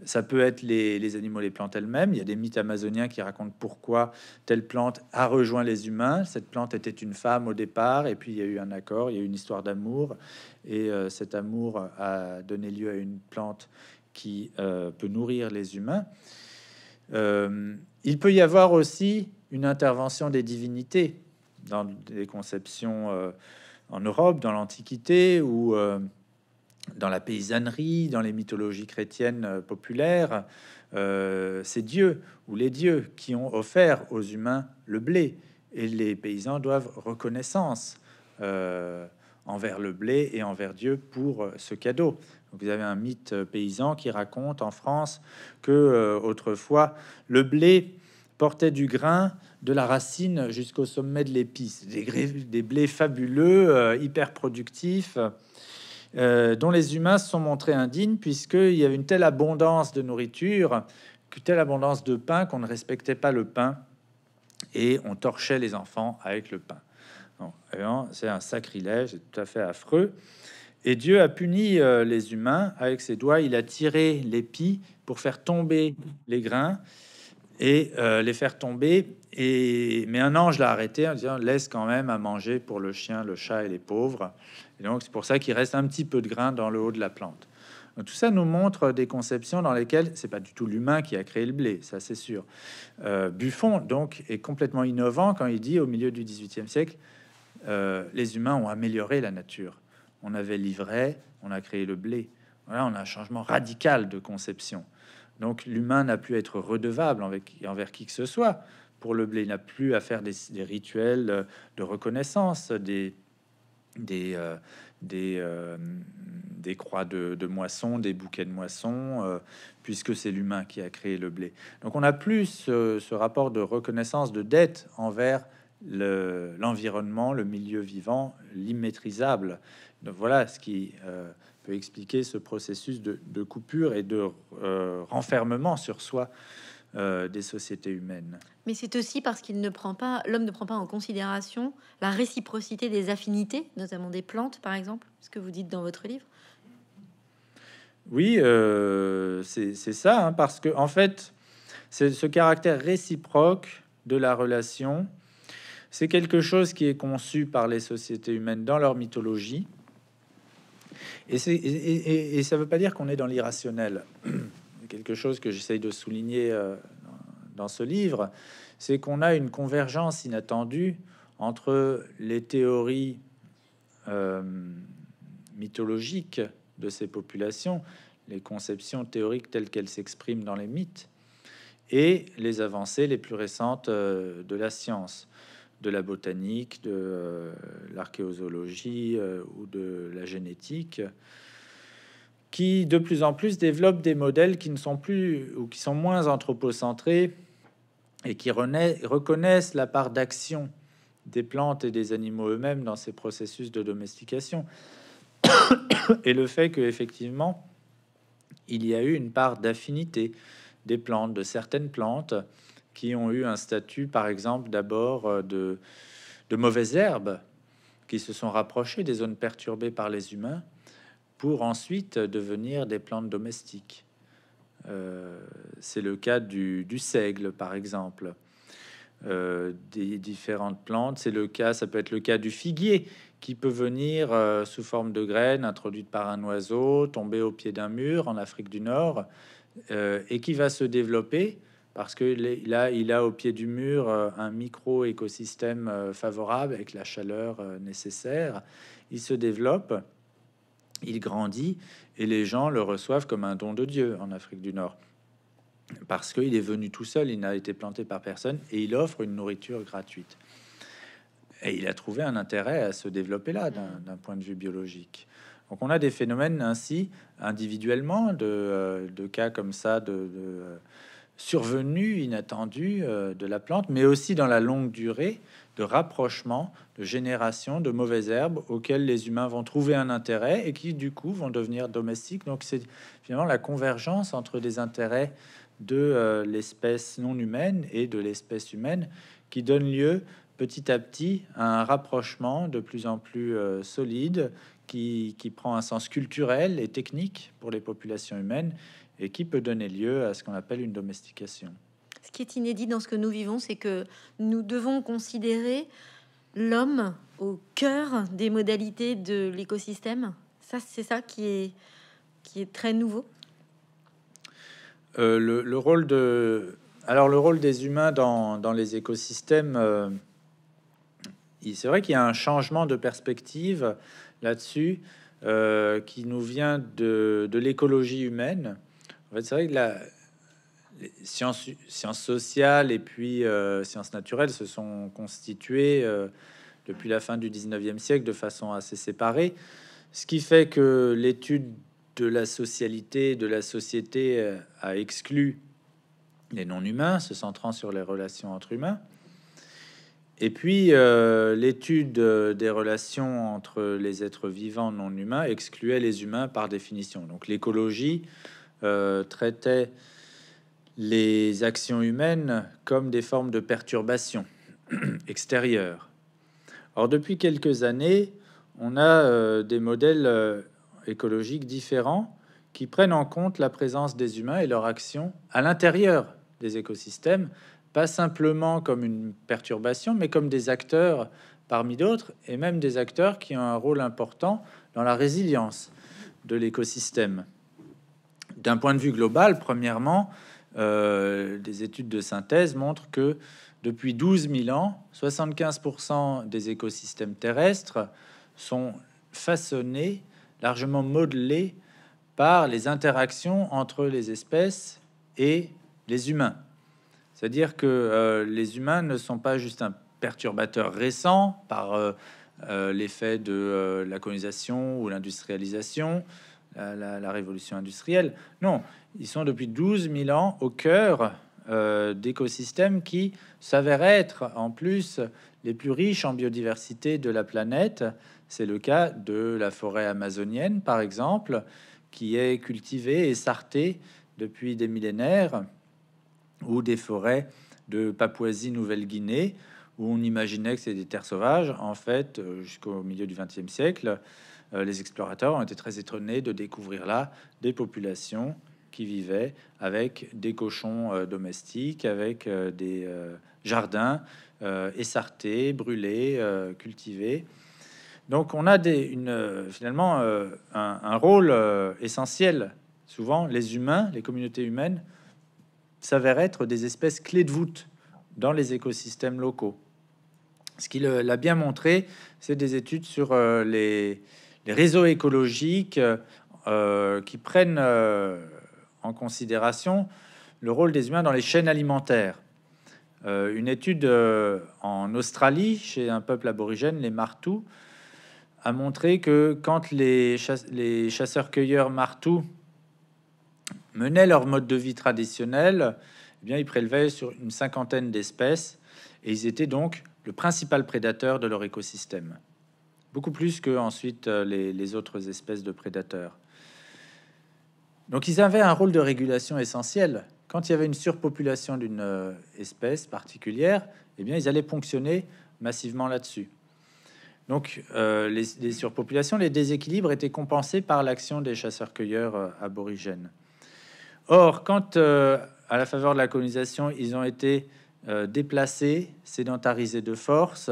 ça peut être les, animaux, les plantes elles-mêmes. Il y a des mythes amazoniens qui racontent pourquoi telle plante a rejoint les humains. Cette plante était une femme au départ, et puis il y a eu un accord, il y a eu une histoire d'amour, et euh, cet amour a donné lieu à une plante qui euh, peut nourrir les humains. Euh, il peut y avoir aussi une intervention des divinités dans des conceptions en Europe, dans l'Antiquité, où dans la paysannerie, dans les mythologies chrétiennes euh, populaires, euh, c'est Dieu ou les dieux qui ont offert aux humains le blé. Et les paysans doivent reconnaissance euh, envers le blé et envers Dieu pour ce cadeau. vous avez un mythe paysan qui raconte en France que le blé portait du grain de la racine jusqu'au sommet de l'épice, des, des blés fabuleux, hyper productifs. Euh, dont les humains se sont montrés indignes, puisqu'il y avait une telle abondance de nourriture, une telle abondance de pain qu'on ne respectait pas le pain et on torchait les enfants avec le pain. C'est un sacrilège, c'est tout à fait affreux. Et Dieu a puni euh, les humains avec ses doigts. Il a tiré l'épi pour faire tomber les grains et euh, les faire tomber mais un ange l'a arrêté en disant laisse quand même à manger pour le chien, le chat et les pauvres. Et donc c'est pour ça qu'il reste un petit peu de grain dans le haut de la plante. tout ça nous montre des conceptions dans lesquelles c'est pas du tout l'humain qui a créé le blé, ça c'est sûr. Euh, Buffon donc est complètement innovant quand il dit au milieu du XVIIIe siècle euh, les humains ont amélioré la nature. On avait l'ivraie, on a créé le blé. Voilà, on a un changement radical de conception. Donc l'humain n'a plus à être redevable envers qui que ce soit, pour le blé. Il n'a plus à faire des, rituels euh, de reconnaissance, des, euh, euh, croix de, moisson, des bouquets de moisson, puisque c'est l'humain qui a créé le blé. Donc on n'a plus ce, rapport de reconnaissance, de dette envers l'environnement, le, milieu vivant, l'immaîtrisable. voilà ce qui peut expliquer ce processus de coupure et de renfermement sur soi. Euh, des sociétés humaines. Mais c'est aussi parce qu'il ne prend pas, l'homme ne prend pas en considération la réciprocité des affinités, notamment des plantes, par exemple, ce que vous dites dans votre livre. Oui, euh, c'est ça, hein, parce que en fait, c'est ce caractère réciproque de la relation. C'est quelque chose qui est conçu par les sociétés humaines dans leur mythologie. Et, et ça ne veut pas dire qu'on est dans l'irrationnel quelque chose que j'essaye de souligner euh, dans ce livre, c'est qu'on a une convergence inattendue entre les théories euh, mythologiques de ces populations, les conceptions théoriques telles qu'elles s'expriment dans les mythes, et les avancées les plus récentes euh, de la science, de la botanique, de ou de la génétique qui de plus en plus développent des modèles qui ne sont plus ou qui sont moins anthropocentrés et qui reconnaissent la part d'action des plantes et des animaux eux-mêmes dans ces processus de domestication et le fait que effectivement il y a eu une part d'affinité des plantes de certaines plantes qui ont eu un statut par exemple d'abord euh, de de mauvaises herbes qui se sont rapprochées des zones perturbées par les humains pour ensuite devenir des plantes domestiques. Euh, c'est le cas du, seigle, par exemple. Euh, des différentes plantes, c'est le cas, ça peut être le cas du figuier qui peut venir euh, sous forme de graines introduites par un oiseau, tomber au pied d'un mur en Afrique du Nord et qui va se développer parce que là, il a au pied du mur un micro-écosystème favorable avec la chaleur nécessaire. Il se développe il grandit et les gens le reçoivent comme un don de Dieu en Afrique du Nord. Parce qu'il est venu tout seul, il n'a été planté par personne et il offre une nourriture gratuite. Et il a trouvé un intérêt à se développer là d'un point de vue biologique. Donc on a des phénomènes ainsi individuellement de, euh, cas comme ça de, de euh, survenus inattendus euh, de la plante, mais aussi dans la longue durée de rapprochement, de génération de mauvaises herbes auxquelles les humains vont trouver un intérêt et qui du coup vont devenir domestiques. Donc c'est finalement la convergence entre les intérêts de euh, l'espèce non humaine et de l'espèce humaine qui donne lieu petit à petit à un rapprochement de plus en plus euh, solide qui, qui prend un sens culturel et technique pour les populations humaines et qui peut donner lieu à ce qu'on appelle une domestication. Ce qui est inédit dans ce que nous vivons, c'est que nous devons considérer l'homme au cœur des modalités de l'écosystème. Ça, c'est ça qui est, qui est très nouveau. Euh, le, le, rôle de alors le rôle des humains dans, dans les écosystèmes euh, c'est vrai qu'il y a un changement de perspective là-dessus euh, qui nous vient de, de l'écologie humaine en fait c'est vrai que la, sciences, sociales et puis euh, sciences naturelles se sont constituées euh, depuis la fin du 19e siècle de façon assez séparée, ce qui fait que l'étude de la socialité, de la société euh, a exclu les non-humains, se centrant sur les relations entre humains. Et puis, l'étude des relations entre les êtres vivants non humains excluait les humains par définition. Donc, l'écologie traitait les actions humaines comme des formes de perturbation extérieure. Or, depuis quelques années, on a euh, des modèles euh, écologiques différents qui prennent en compte la présence des humains et leur action à l'intérieur des écosystèmes, pas simplement comme une perturbation, mais comme des acteurs parmi d'autres, et même des acteurs qui ont un rôle important dans la résilience de l'écosystème. D'un point de vue global, premièrement, euh, des études de synthèse montrent que depuis 12 000 ans, 75% des écosystèmes terrestres sont façonnés, largement modelés par les interactions entre les espèces et les humains. C'est-à-dire que euh, les humains ne sont pas juste un perturbateur récent par euh, l'effet de la colonisation ou l'industrialisation, la révolution industrielle. Non, ils sont depuis 12 000 ans au cœur euh, d'écosystèmes qui s'avèrent être en plus les plus riches en biodiversité de la planète. C'est le cas de la forêt amazonienne, par exemple, qui est cultivée et sartée depuis des millénaires, ou des forêts de Papouasie-Nouvelle-Guinée, où on imaginait que c'est des terres sauvages. En fait, euh, jusqu'au milieu du XXe siècle, euh, les explorateurs ont été très étonnés de découvrir là des populations qui vivaient avec des cochons euh, domestiques, avec euh, des euh, jardins essartés, brûlés, cultivés. Donc on a des, finalement un, rôle essentiel. Souvent, les humains, les communautés humaines, s'avèrent être des espèces clés de voûte dans les écosystèmes locaux. Ce qui l'a bien montré, c'est des études sur les, réseaux écologiques qui prennent en considération le rôle des humains dans les chaînes alimentaires. Euh, une étude euh, en Australie, chez un peuple aborigène, les Martous, a montré que quand les, chasseurs-cueilleurs Martous menaient leur mode de vie traditionnel, eh bien, ils prélevaient sur une cinquantaine d'espèces et ils étaient donc le principal prédateur de leur écosystème, beaucoup plus que ensuite euh, les autres espèces de prédateurs. Donc ils avaient un rôle de régulation essentiel. Quand il y avait une surpopulation d'une euh, espèce particulière, eh bien ils allaient ponctionner massivement là-dessus. Donc euh, les, surpopulations, les déséquilibres étaient compensés par l'action des chasseurs-cueilleurs euh, aborigènes. Or, quand à la faveur de la colonisation, ils ont été déplacés, sédentarisés de force,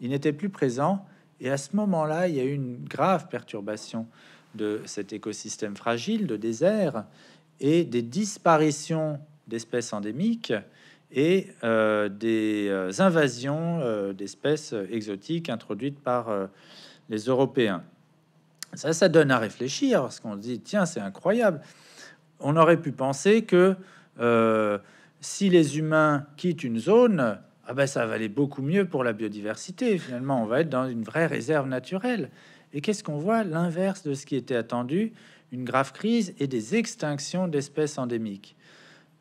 ils n'étaient plus présents, et à ce moment-là, il y a eu une grave perturbation de cet écosystème fragile de désert et des disparitions d'espèces endémiques et euh, des euh, invasions euh, d'espèces exotiques introduites par les Européens. Ça, ça donne à réfléchir, parce qu'on dit, tiens, c'est incroyable. On aurait pu penser que si les humains quittent une zone, ah ben, ça va beaucoup mieux pour la biodiversité. Finalement, on va être dans une vraie réserve naturelle. Et qu'est-ce qu'on voit L'inverse de ce qui était attendu, une grave crise et des extinctions d'espèces endémiques.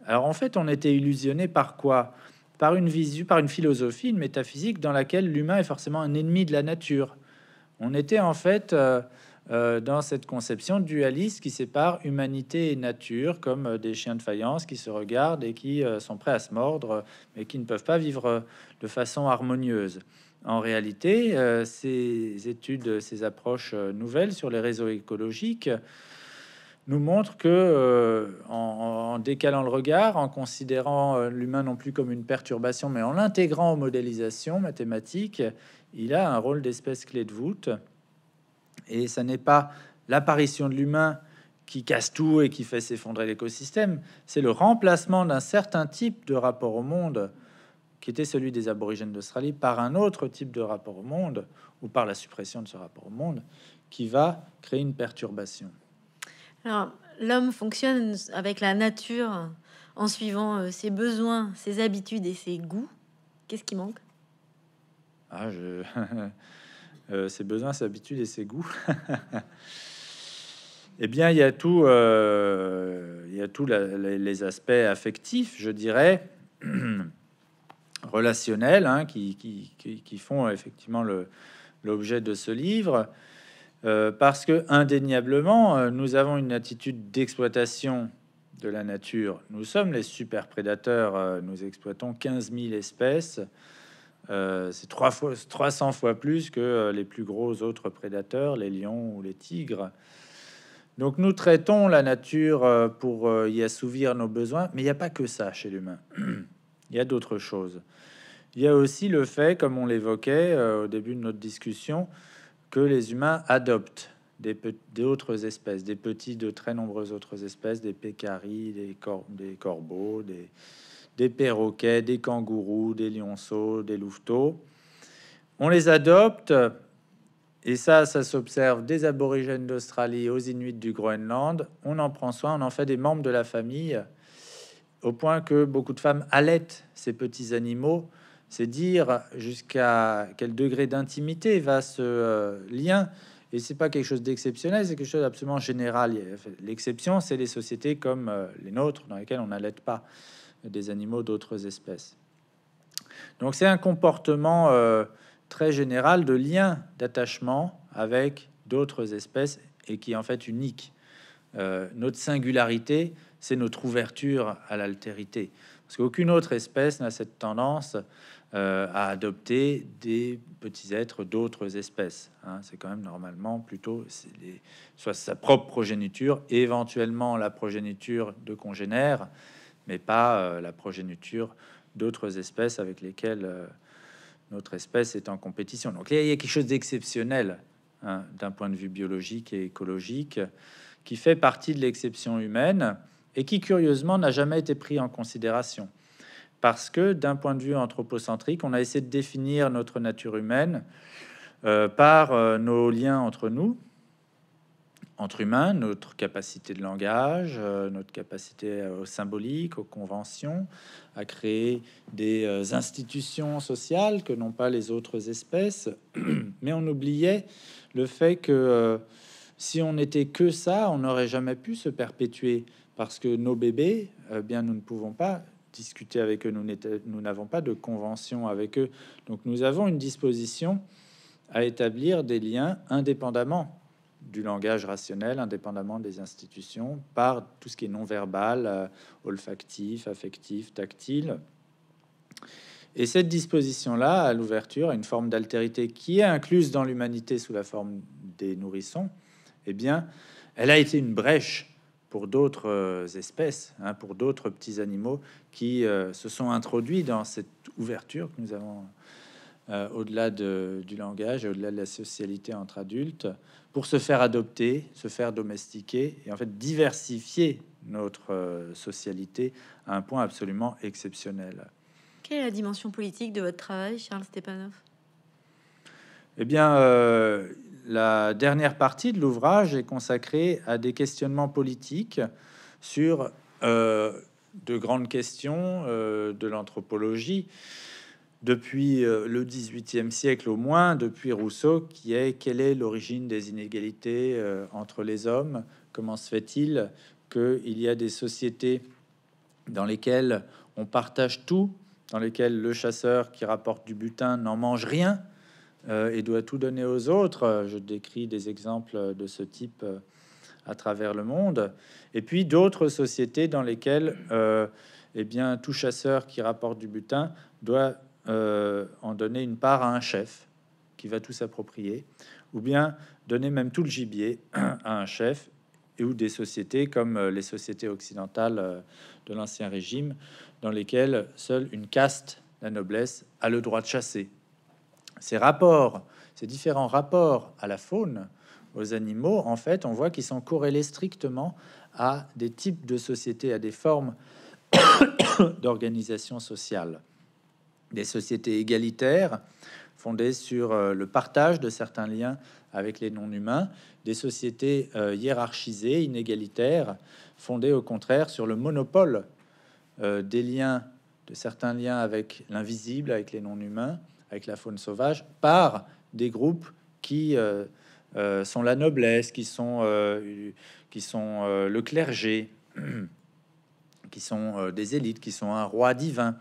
Alors en fait, on était illusionné par quoi Par une vision par une philosophie, une métaphysique dans laquelle l'humain est forcément un ennemi de la nature. On était en fait euh, euh, dans cette conception dualiste qui sépare humanité et nature comme euh, des chiens de faïence qui se regardent et qui sont prêts à se mordre, mais qui ne peuvent pas vivre de façon harmonieuse. En réalité, euh, ces études, ces approches euh, nouvelles sur les réseaux écologiques nous montrent que, euh, en, décalant le regard, en considérant l'humain non plus comme une perturbation, mais en l'intégrant aux modélisations mathématiques, il a un rôle d'espèce clé de voûte. Et ce n'est pas l'apparition de l'humain qui casse tout et qui fait s'effondrer l'écosystème, c'est le remplacement d'un certain type de rapport au monde qui était celui des aborigènes d'Australie, par un autre type de rapport au monde, ou par la suppression de ce rapport au monde, qui va créer une perturbation. Alors, l'homme fonctionne avec la nature en suivant euh, ses besoins, ses habitudes et ses goûts. Qu'est-ce qui manque ah, euh, Ses besoins, ses habitudes et ses goûts. eh bien, il y a tout, euh, il y a tous les aspects affectifs, je dirais. relationnels hein, qui, font euh, effectivement l'objet de ce livre. Euh, parce que indéniablement, euh, nous avons une attitude d'exploitation de la nature. Nous sommes les super prédateurs. nous exploitons 15 000 espèces. C'est trois fois, 300 fois plus que les plus gros autres prédateurs, les lions ou les tigres. Donc nous traitons la nature pour y assouvir nos besoins, mais il n'y a pas que ça chez l'humain. Il y a d'autres choses. Il y a aussi le fait, comme on l'évoquait euh, au début de notre discussion, que les humains adoptent des, autres espèces, des petits de très nombreuses autres espèces, des pécaris, des, corbeaux, des, des, perroquets, des kangourous, des lionceaux, des louveteaux. On les adopte, et ça, ça s'observe des aborigènes d'Australie aux Inuits du Groenland. On en prend soin, on en fait des membres de la famille au point que beaucoup de femmes allaitent ces petits animaux. C'est dire jusqu'à quel degré d'intimité va ce euh, lien. Et c'est pas quelque chose d'exceptionnel, c'est quelque chose d'absolument général. L'exception, c'est les sociétés comme euh, les nôtres, dans lesquelles on n'allait pas des animaux d'autres espèces. Donc c'est un comportement euh, très général de lien d'attachement avec d'autres espèces et qui est en fait unique. notre singularité, c'est notre ouverture à l'altérité. Parce qu'aucune autre espèce n'a cette tendance euh, à adopter des petits êtres d'autres espèces. Hein. C'est quand même normalement plutôt soit sa propre progéniture, éventuellement la progéniture de congénères, mais pas euh, la progéniture d'autres espèces avec lesquelles euh, notre espèce est en compétition. Donc il y a quelque chose d'exceptionnel hein, d'un point de vue biologique et écologique qui fait partie de l'exception humaine et qui curieusement n'a jamais été pris en considération. Parce que d'un point de vue anthropocentrique, on a essayé de définir notre nature humaine euh, par euh, nos liens entre nous, entre humains, notre capacité de langage, euh, notre capacité au symbolique, aux conventions, à créer des institutions sociales que n'ont pas les autres espèces. Mais on oubliait le fait que si on n'était que ça, on n'aurait jamais pu se perpétuer parce que nos bébés, eh bien, nous ne pouvons pas discuter avec eux, nous n'avons pas de convention avec eux. Donc nous avons une disposition à établir des liens indépendamment du langage rationnel, indépendamment des institutions, par tout ce qui est non-verbal, euh, olfactif, affectif, tactile. Et cette disposition-là, à l'ouverture, à une forme d'altérité qui est incluse dans l'humanité sous la forme des nourrissons, eh bien, elle a été une brèche pour d'autres euh, espèces, hein, pour d'autres petits animaux qui euh, se sont introduits dans cette ouverture que nous avons euh, au-delà du langage, au-delà de la socialité entre adultes, pour se faire adopter, se faire domestiquer et en fait diversifier notre socialité à un point absolument exceptionnel. Quelle est la dimension politique de votre travail, Charles Stepanov Eh bien, la dernière partie de l'ouvrage est consacrée à des questionnements politiques sur euh, de grandes questions euh, de l'anthropologie depuis euh, le 18e siècle au moins, depuis Rousseau, qui est quelle est l'origine des inégalités entre les hommes, comment se fait-il qu'il y a des sociétés dans lesquelles on partage tout, dans lesquelles le chasseur qui rapporte du butin n'en mange rien, euh, et doit tout donner aux autres. Je décris des exemples de ce type euh, à travers le monde. Et puis d'autres sociétés dans lesquelles euh, eh bien, tout chasseur qui rapporte du butin doit en donner une part à un chef qui va tout s'approprier, ou bien donner même tout le gibier à un chef, et ou des sociétés comme les sociétés occidentales de l'Ancien Régime, dans lesquelles seule une caste, la noblesse, a le droit de chasser ces rapports, ces différents rapports à la faune, aux animaux, en fait, on voit qu'ils sont corrélés strictement à des types de sociétés, à des formes d'organisation sociale. Des sociétés égalitaires, fondées sur euh, le partage de certains liens avec les non-humains, des sociétés euh, hiérarchisées, inégalitaires, fondées au contraire sur le monopole euh, des liens, de certains liens avec l'invisible, avec les non-humains, avec la faune sauvage par des groupes qui euh, euh, sont la noblesse, qui sont, euh, qui sont le clergé, qui sont des élites, qui sont un roi divin,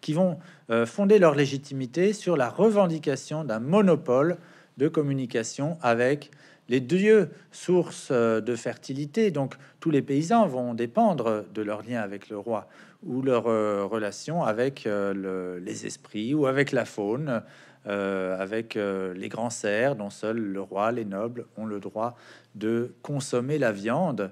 qui vont fonder leur légitimité sur la revendication d'un monopole de communication avec les deux sources euh, de fertilité. Donc tous les paysans vont dépendre de leur lien avec le roi ou leur euh, relation avec euh, les esprits ou avec la faune, avec les grands cerfs dont seuls le roi, les nobles ont le droit de consommer la viande.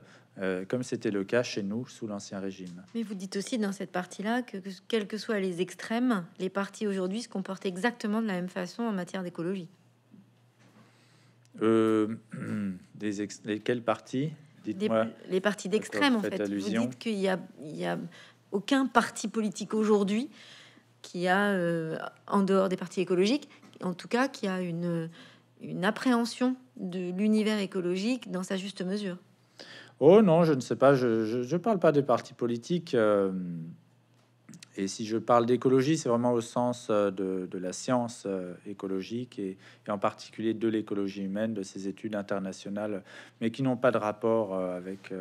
comme c'était le cas chez nous sous l'Ancien Régime. Mais vous dites aussi dans cette partie-là que, que, quels que soient les extrêmes, les partis aujourd'hui se comportent exactement de la même façon en matière d'écologie euh, des Dites-moi. Les partis d'extrême, en fait. Vous dites qu'il n'y a, aucun parti politique aujourd'hui qui a, euh, en dehors des partis écologiques, en tout cas, qui a une, une appréhension de l'univers écologique dans sa juste mesure. Oh non, je ne sais pas. Je ne parle pas des partis politiques. Euh, et si je parle d'écologie, c'est vraiment au sens euh, de, la science euh, écologique et, en particulier de l'écologie humaine, de ces études internationales, mais qui n'ont pas de rapport euh, avec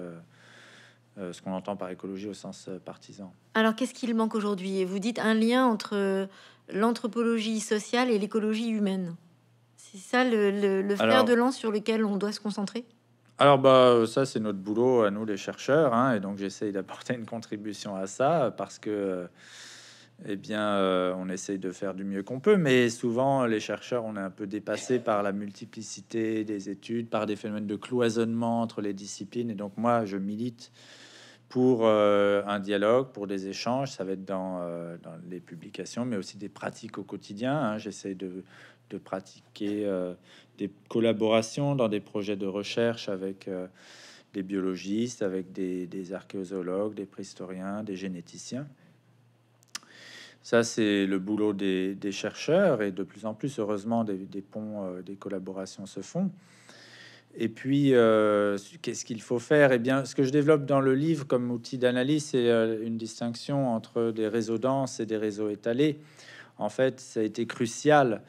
ce qu'on entend par écologie au sens partisan. Alors qu'est-ce qu'il manque aujourd'hui Vous dites un lien entre l'anthropologie sociale et l'écologie humaine. C'est ça le, le, fer de lance sur lequel on doit se concentrer alors bah euh, ça c'est notre boulot à nous les chercheurs hein, et donc j'essaye d'apporter une contribution à ça parce que euh, eh bien euh, on essaye de faire du mieux qu'on peut mais souvent les chercheurs on est un peu dépassé par la multiplicité des études par des phénomènes de cloisonnement entre les disciplines et donc moi je milite pour un dialogue, pour des échanges. Ça va être dans, les publications, mais aussi des pratiques au quotidien. Hein. J'essaie de, de pratiquer euh, des collaborations dans des projets de recherche avec euh, des biologistes, avec des, des, archéologues, des préhistoriens, des généticiens. Ça, c'est le boulot des, chercheurs et de plus en plus, heureusement, des, ponts, euh, des collaborations se font. Et puis, qu'est-ce qu'il faut faire Eh bien, ce que je développe dans le livre comme outil d'analyse, c'est une distinction entre des réseaux denses et des réseaux étalés. En fait, ça a été crucial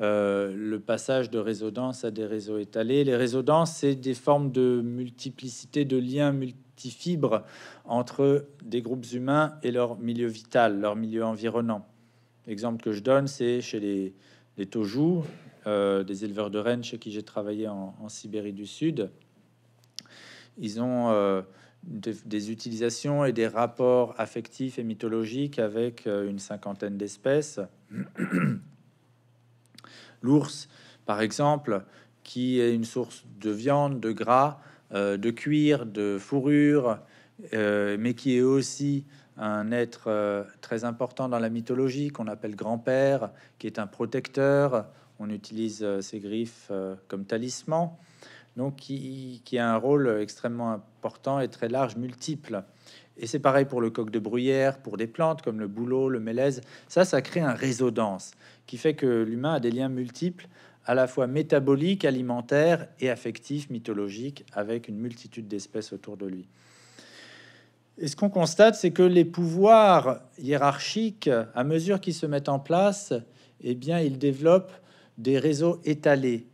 euh, le passage de réseaux à des réseaux étalés. Les réseaux c'est des formes de multiplicité, de liens multifibres entre des groupes humains et leur milieu vital, leur milieu environnant. L'exemple que je donne, c'est chez les, les euh, des éleveurs de rennes chez qui j'ai travaillé en, Sibérie du Sud. Ils ont euh, des utilisations et des rapports affectifs et mythologiques avec une cinquantaine d'espèces. l'ours, par exemple, qui est une source de viande, de gras, euh, de cuir, de fourrure, euh, mais qui est aussi un être euh, très important dans la mythologie qu'on appelle grand-père, qui est un protecteur. On utilise ses griffes comme talisman, donc qui, a un rôle extrêmement important et très large, multiple. Et c'est pareil pour le coq de bruyère, pour des plantes comme le bouleau, le mélèze. Ça, ça crée un réseau dense qui fait que l'humain a des liens multiples, à la fois métaboliques, alimentaires et affectifs, mythologiques, avec une multitude d'espèces autour de lui. Et ce qu'on constate, c'est que les pouvoirs hiérarchiques, à mesure qu'ils se mettent en place, eh bien, ils développent des réseaux étalés.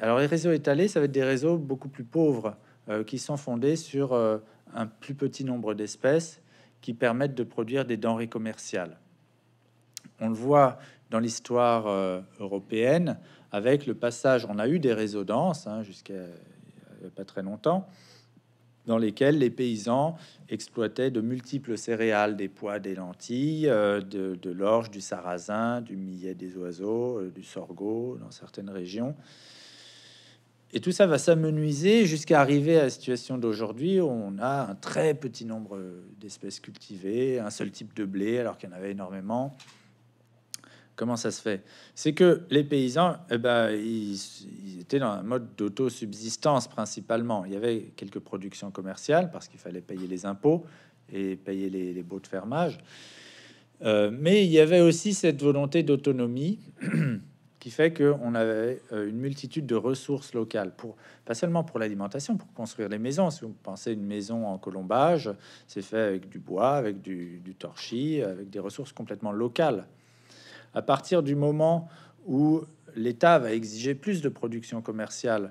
Alors, les réseaux étalés, ça va être des réseaux beaucoup plus pauvres euh, qui sont fondés sur euh, un plus petit nombre d'espèces qui permettent de produire des denrées commerciales. On le voit dans l'histoire euh, européenne avec le passage, on a eu des réseaux hein, jusqu'à pas très longtemps, dans lesquels les paysans exploitaient de multiples céréales, des pois, des lentilles, euh, de, l'orge, du sarrasin, du millet des oiseaux, euh, du sorgho dans certaines régions. Et tout ça va s'amenuiser jusqu'à arriver à la situation d'aujourd'hui où on a un très petit nombre d'espèces cultivées, un seul type de blé alors qu'il y en avait énormément. Comment ça se fait C'est que les paysans, eh ben, ils, étaient dans un mode d'autosubsistance principalement. Il y avait quelques productions commerciales parce qu'il fallait payer les impôts et payer les, baux de fermage. Euh, mais il y avait aussi cette volonté d'autonomie. qui fait qu'on avait euh, une multitude de ressources locales, pour, pas seulement pour l'alimentation, pour construire les maisons. Si vous pensez une maison en colombage, c'est fait avec du bois, avec du, torchis, avec des ressources complètement locales. À partir du moment où l'État va exiger plus de production commerciale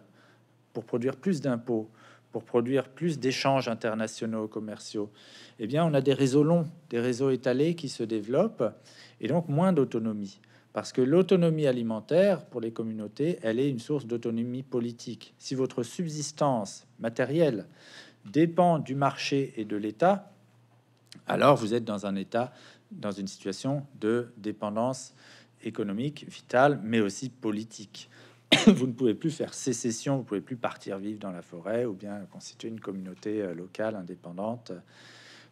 pour produire plus d'impôts, pour produire plus d'échanges internationaux commerciaux, eh bien, on a des réseaux longs, des réseaux étalés qui se développent et donc moins d'autonomie. Parce que l'autonomie alimentaire, pour les communautés, elle est une source d'autonomie politique. Si votre subsistance matérielle dépend du marché et de l'État, alors vous êtes dans un état, dans une situation de dépendance économique, vitale, mais aussi politique. Vous ne pouvez plus faire sécession, vous pouvez plus partir vivre dans la forêt ou bien constituer une communauté euh, locale indépendante, euh,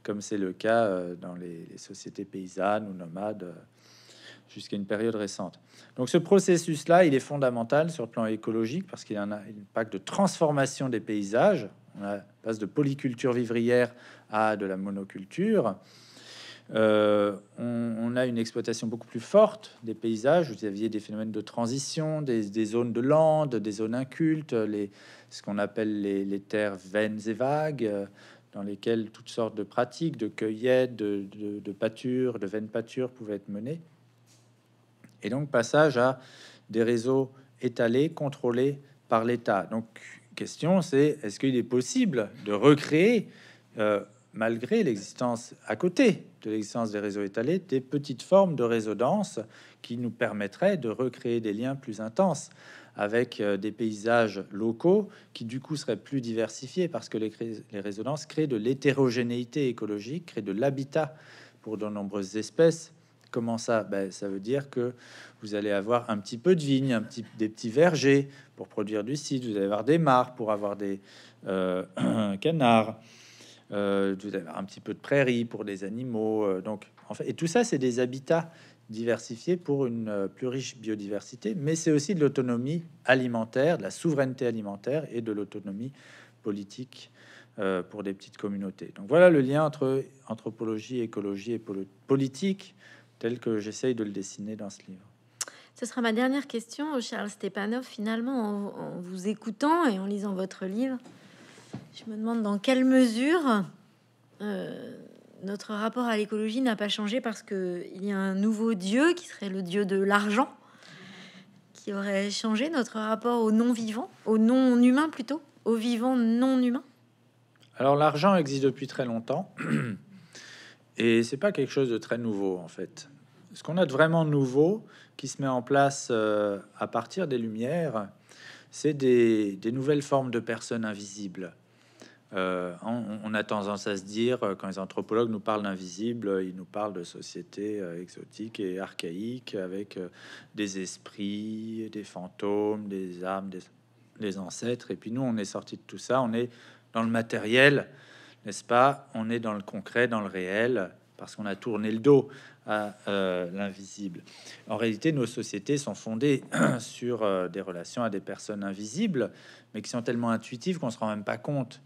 comme c'est le cas euh, dans les, les sociétés paysannes ou nomades jusqu'à une période récente. Donc ce processus-là, il est fondamental sur le plan écologique parce qu'il y a un impact de transformation des paysages. On passe de polyculture vivrière à de la monoculture. Euh, on, a une exploitation beaucoup plus forte des paysages. Vous aviez des phénomènes de transition, des, zones de landes, des zones incultes, les, ce qu'on appelle les, terres vaines et vagues, euh, dans lesquelles toutes sortes de pratiques, de cueillettes, de, de pâture, de vaines pâture pouvaient être menées. Et donc passage à des réseaux étalés, contrôlés par l'État. Donc question, c'est est-ce qu'il est possible de recréer, euh, malgré l'existence à côté de l'existence des réseaux étalés, des petites formes de résonances qui nous permettraient de recréer des liens plus intenses avec euh, des paysages locaux qui du coup seraient plus diversifiés parce que les, les créent de l'hétérogénéité écologique, créent de l'habitat pour de nombreuses espèces Comment ça ben, Ça veut dire que vous allez avoir un petit peu de vigne, un petit, des petits vergers pour produire du cidre, vous allez avoir des mares pour avoir des euh, canards, euh, vous allez avoir un petit peu de prairies pour des animaux. Euh, donc, en fait, et tout ça, c'est des habitats diversifiés pour une plus riche biodiversité, mais c'est aussi de l'autonomie alimentaire, de la souveraineté alimentaire et de l'autonomie politique pour des petites communautés. Donc voilà le lien entre anthropologie, écologie et politique tel que j'essaye de le dessiner dans ce livre. Ce sera ma dernière question, Charles Stepanov. Finalement, en, vous écoutant et en lisant votre livre, je me demande dans quelle mesure euh, notre rapport à l'écologie n'a pas changé parce qu'il y a un nouveau dieu qui serait le dieu de l'argent, qui aurait changé notre rapport au non-vivant, au non-humain plutôt, au vivant non-humain. Alors l'argent existe depuis très longtemps. Et c'est pas quelque chose de très nouveau en fait. Ce qu'on a de vraiment nouveau qui se met en place euh, à partir des lumières, c'est des, nouvelles formes de personnes invisibles. Euh, on, a tendance à se dire, euh, quand les anthropologues nous parlent d'invisibles, ils nous parlent de sociétés exotiques et archaïques avec des esprits, des fantômes, des âmes, des, des ancêtres. Et puis nous, on est sorti de tout ça, on est dans le matériel n'est-ce pas On est dans le concret, dans le réel, parce qu'on a tourné le dos à euh, l'invisible. En réalité, nos sociétés sont fondées sur euh, des relations à des personnes invisibles, mais qui sont tellement intuitives qu'on se rend même pas compte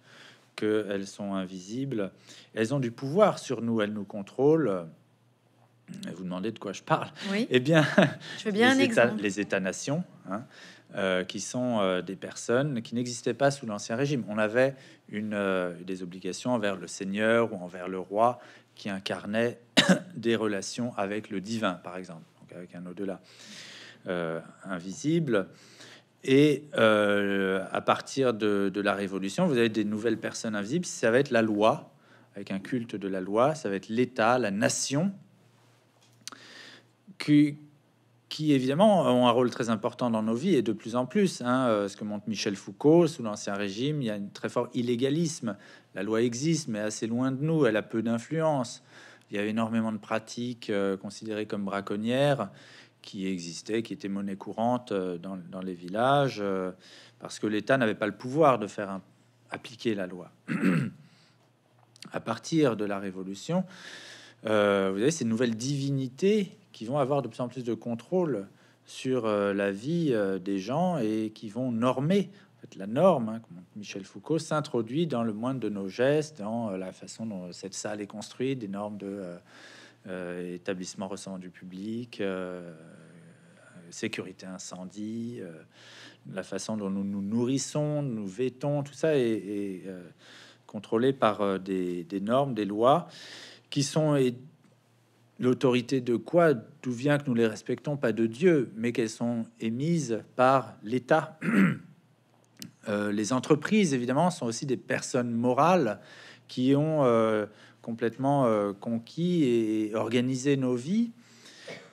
qu'elles sont invisibles. Elles ont du pouvoir sur nous, elles nous contrôlent. Vous demandez de quoi je parle Oui. Eh bien, je veux bien les, états, les États-nations. Hein, euh, qui sont euh, des personnes qui n'existaient pas sous l'Ancien Régime. On avait une, euh, des obligations envers le seigneur ou envers le roi qui incarnait des relations avec le divin, par exemple, donc avec un au-delà invisible. Et à partir de, la Révolution, vous avez des nouvelles personnes invisibles. Ça va être la loi, avec un culte de la loi, ça va être l'État, la nation, qui évidemment ont un rôle très important dans nos vies et de plus en plus. Hein. Euh, ce que montre Michel Foucault, sous l'Ancien Régime, il y a un très fort illégalisme. La loi existe, mais assez loin de nous, elle a peu d'influence. Il y a énormément de pratiques euh, considérées comme braconnières qui existaient, qui étaient monnaie courante euh, dans, les villages, parce que l'État n'avait pas le pouvoir de faire appliquer la loi. à partir de la Révolution, vous avez ces nouvelles divinités qui vont avoir de plus en plus de contrôle sur euh, la vie euh, des gens et qui vont normer. la norme, hein, Michel Foucault, s'introduit dans le moindre de nos gestes, dans euh, la façon dont cette salle est construite, des normes de établissement recevant du public, sécurité incendie, la façon dont nous nous nourrissons, nous vêtons, tout ça est, contrôlé par des, normes, des lois qui sont... Et, l'autorité de quoi, d'où vient que nous les respectons, pas de Dieu, mais qu'elles sont émises par l'État. Euh, les entreprises, évidemment, sont aussi des personnes morales qui ont euh, complètement euh, conquis et organisé nos vies.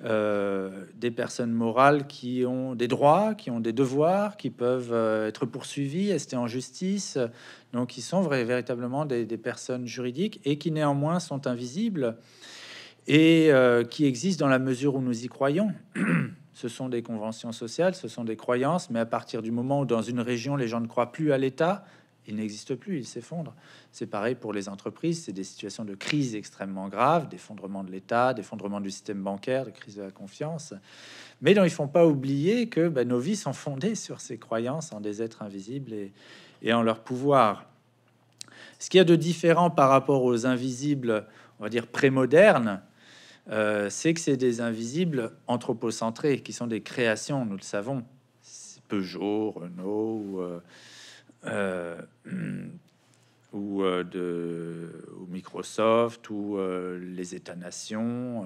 des personnes morales qui ont des droits, qui ont des devoirs, qui peuvent être poursuivies, rester en justice, donc ils sont vrais, véritablement des, personnes juridiques et qui néanmoins sont invisibles et euh, qui existent dans la mesure où nous y croyons. ce sont des conventions sociales, ce sont des croyances, mais à partir du moment où dans une région les gens ne croient plus à l'État, il n'existe plus, il s'effondre. C'est pareil pour les entreprises, c'est des situations de crise extrêmement graves, d'effondrement de l'État, d'effondrement du système bancaire, de crise de la confiance. Mais dont ils font pas oublier que ben, nos vies sont fondées sur ces croyances en des êtres invisibles et, et en leur pouvoir. Ce qu'il y a de différent par rapport aux invisibles, on va dire prémodernes, euh, c'est que c'est des invisibles anthropocentrés qui sont des créations, nous le savons. Peugeot, Renault, ou, euh, euh, ou Microsoft, ou les États-nations.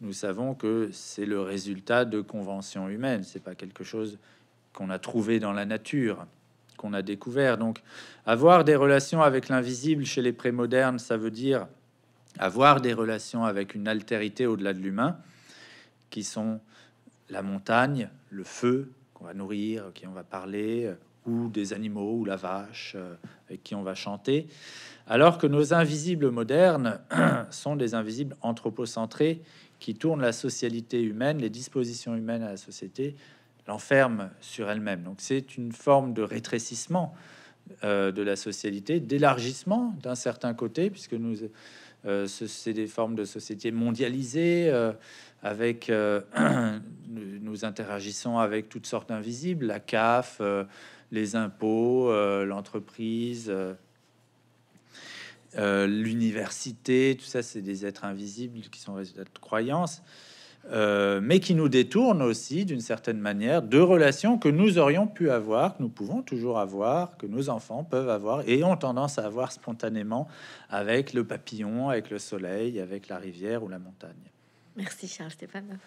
nous savons que c'est le résultat de conventions humaines. C'est pas quelque chose qu'on a trouvé dans la nature qu'on a découvert. Donc, avoir des relations avec l'invisible chez les prémodernes, ça veut dire avoir des relations avec une altérité au-delà de l'humain, qui sont la montagne, le feu qu'on va nourrir, qui on va parler, euh, ou des animaux, ou la vache, euh, avec qui on va chanter, alors que nos invisibles modernes sont des invisibles anthropocentrés qui tournent la socialité humaine, les dispositions humaines à la société, l'enferment sur elle-même. Donc c'est une forme de rétrécissement euh, de la socialité, d'élargissement d'un certain côté, puisque nous euh, ce c'est des formes de société mondialisées. Euh, avec euh, nous, interagissons avec toutes sortes d'invisibles, la CAF, les impôts, l'entreprise, l'université, tout ça, c'est des êtres invisibles qui sont résultats de croyances. Euh, mais qui nous détourne aussi d'une certaine manière de relations que nous aurions pu avoir, que nous pouvons toujours avoir, que nos enfants peuvent avoir et ont tendance à avoir spontanément avec le papillon, avec le soleil, avec la rivière ou la montagne. Merci Charles Stéphane.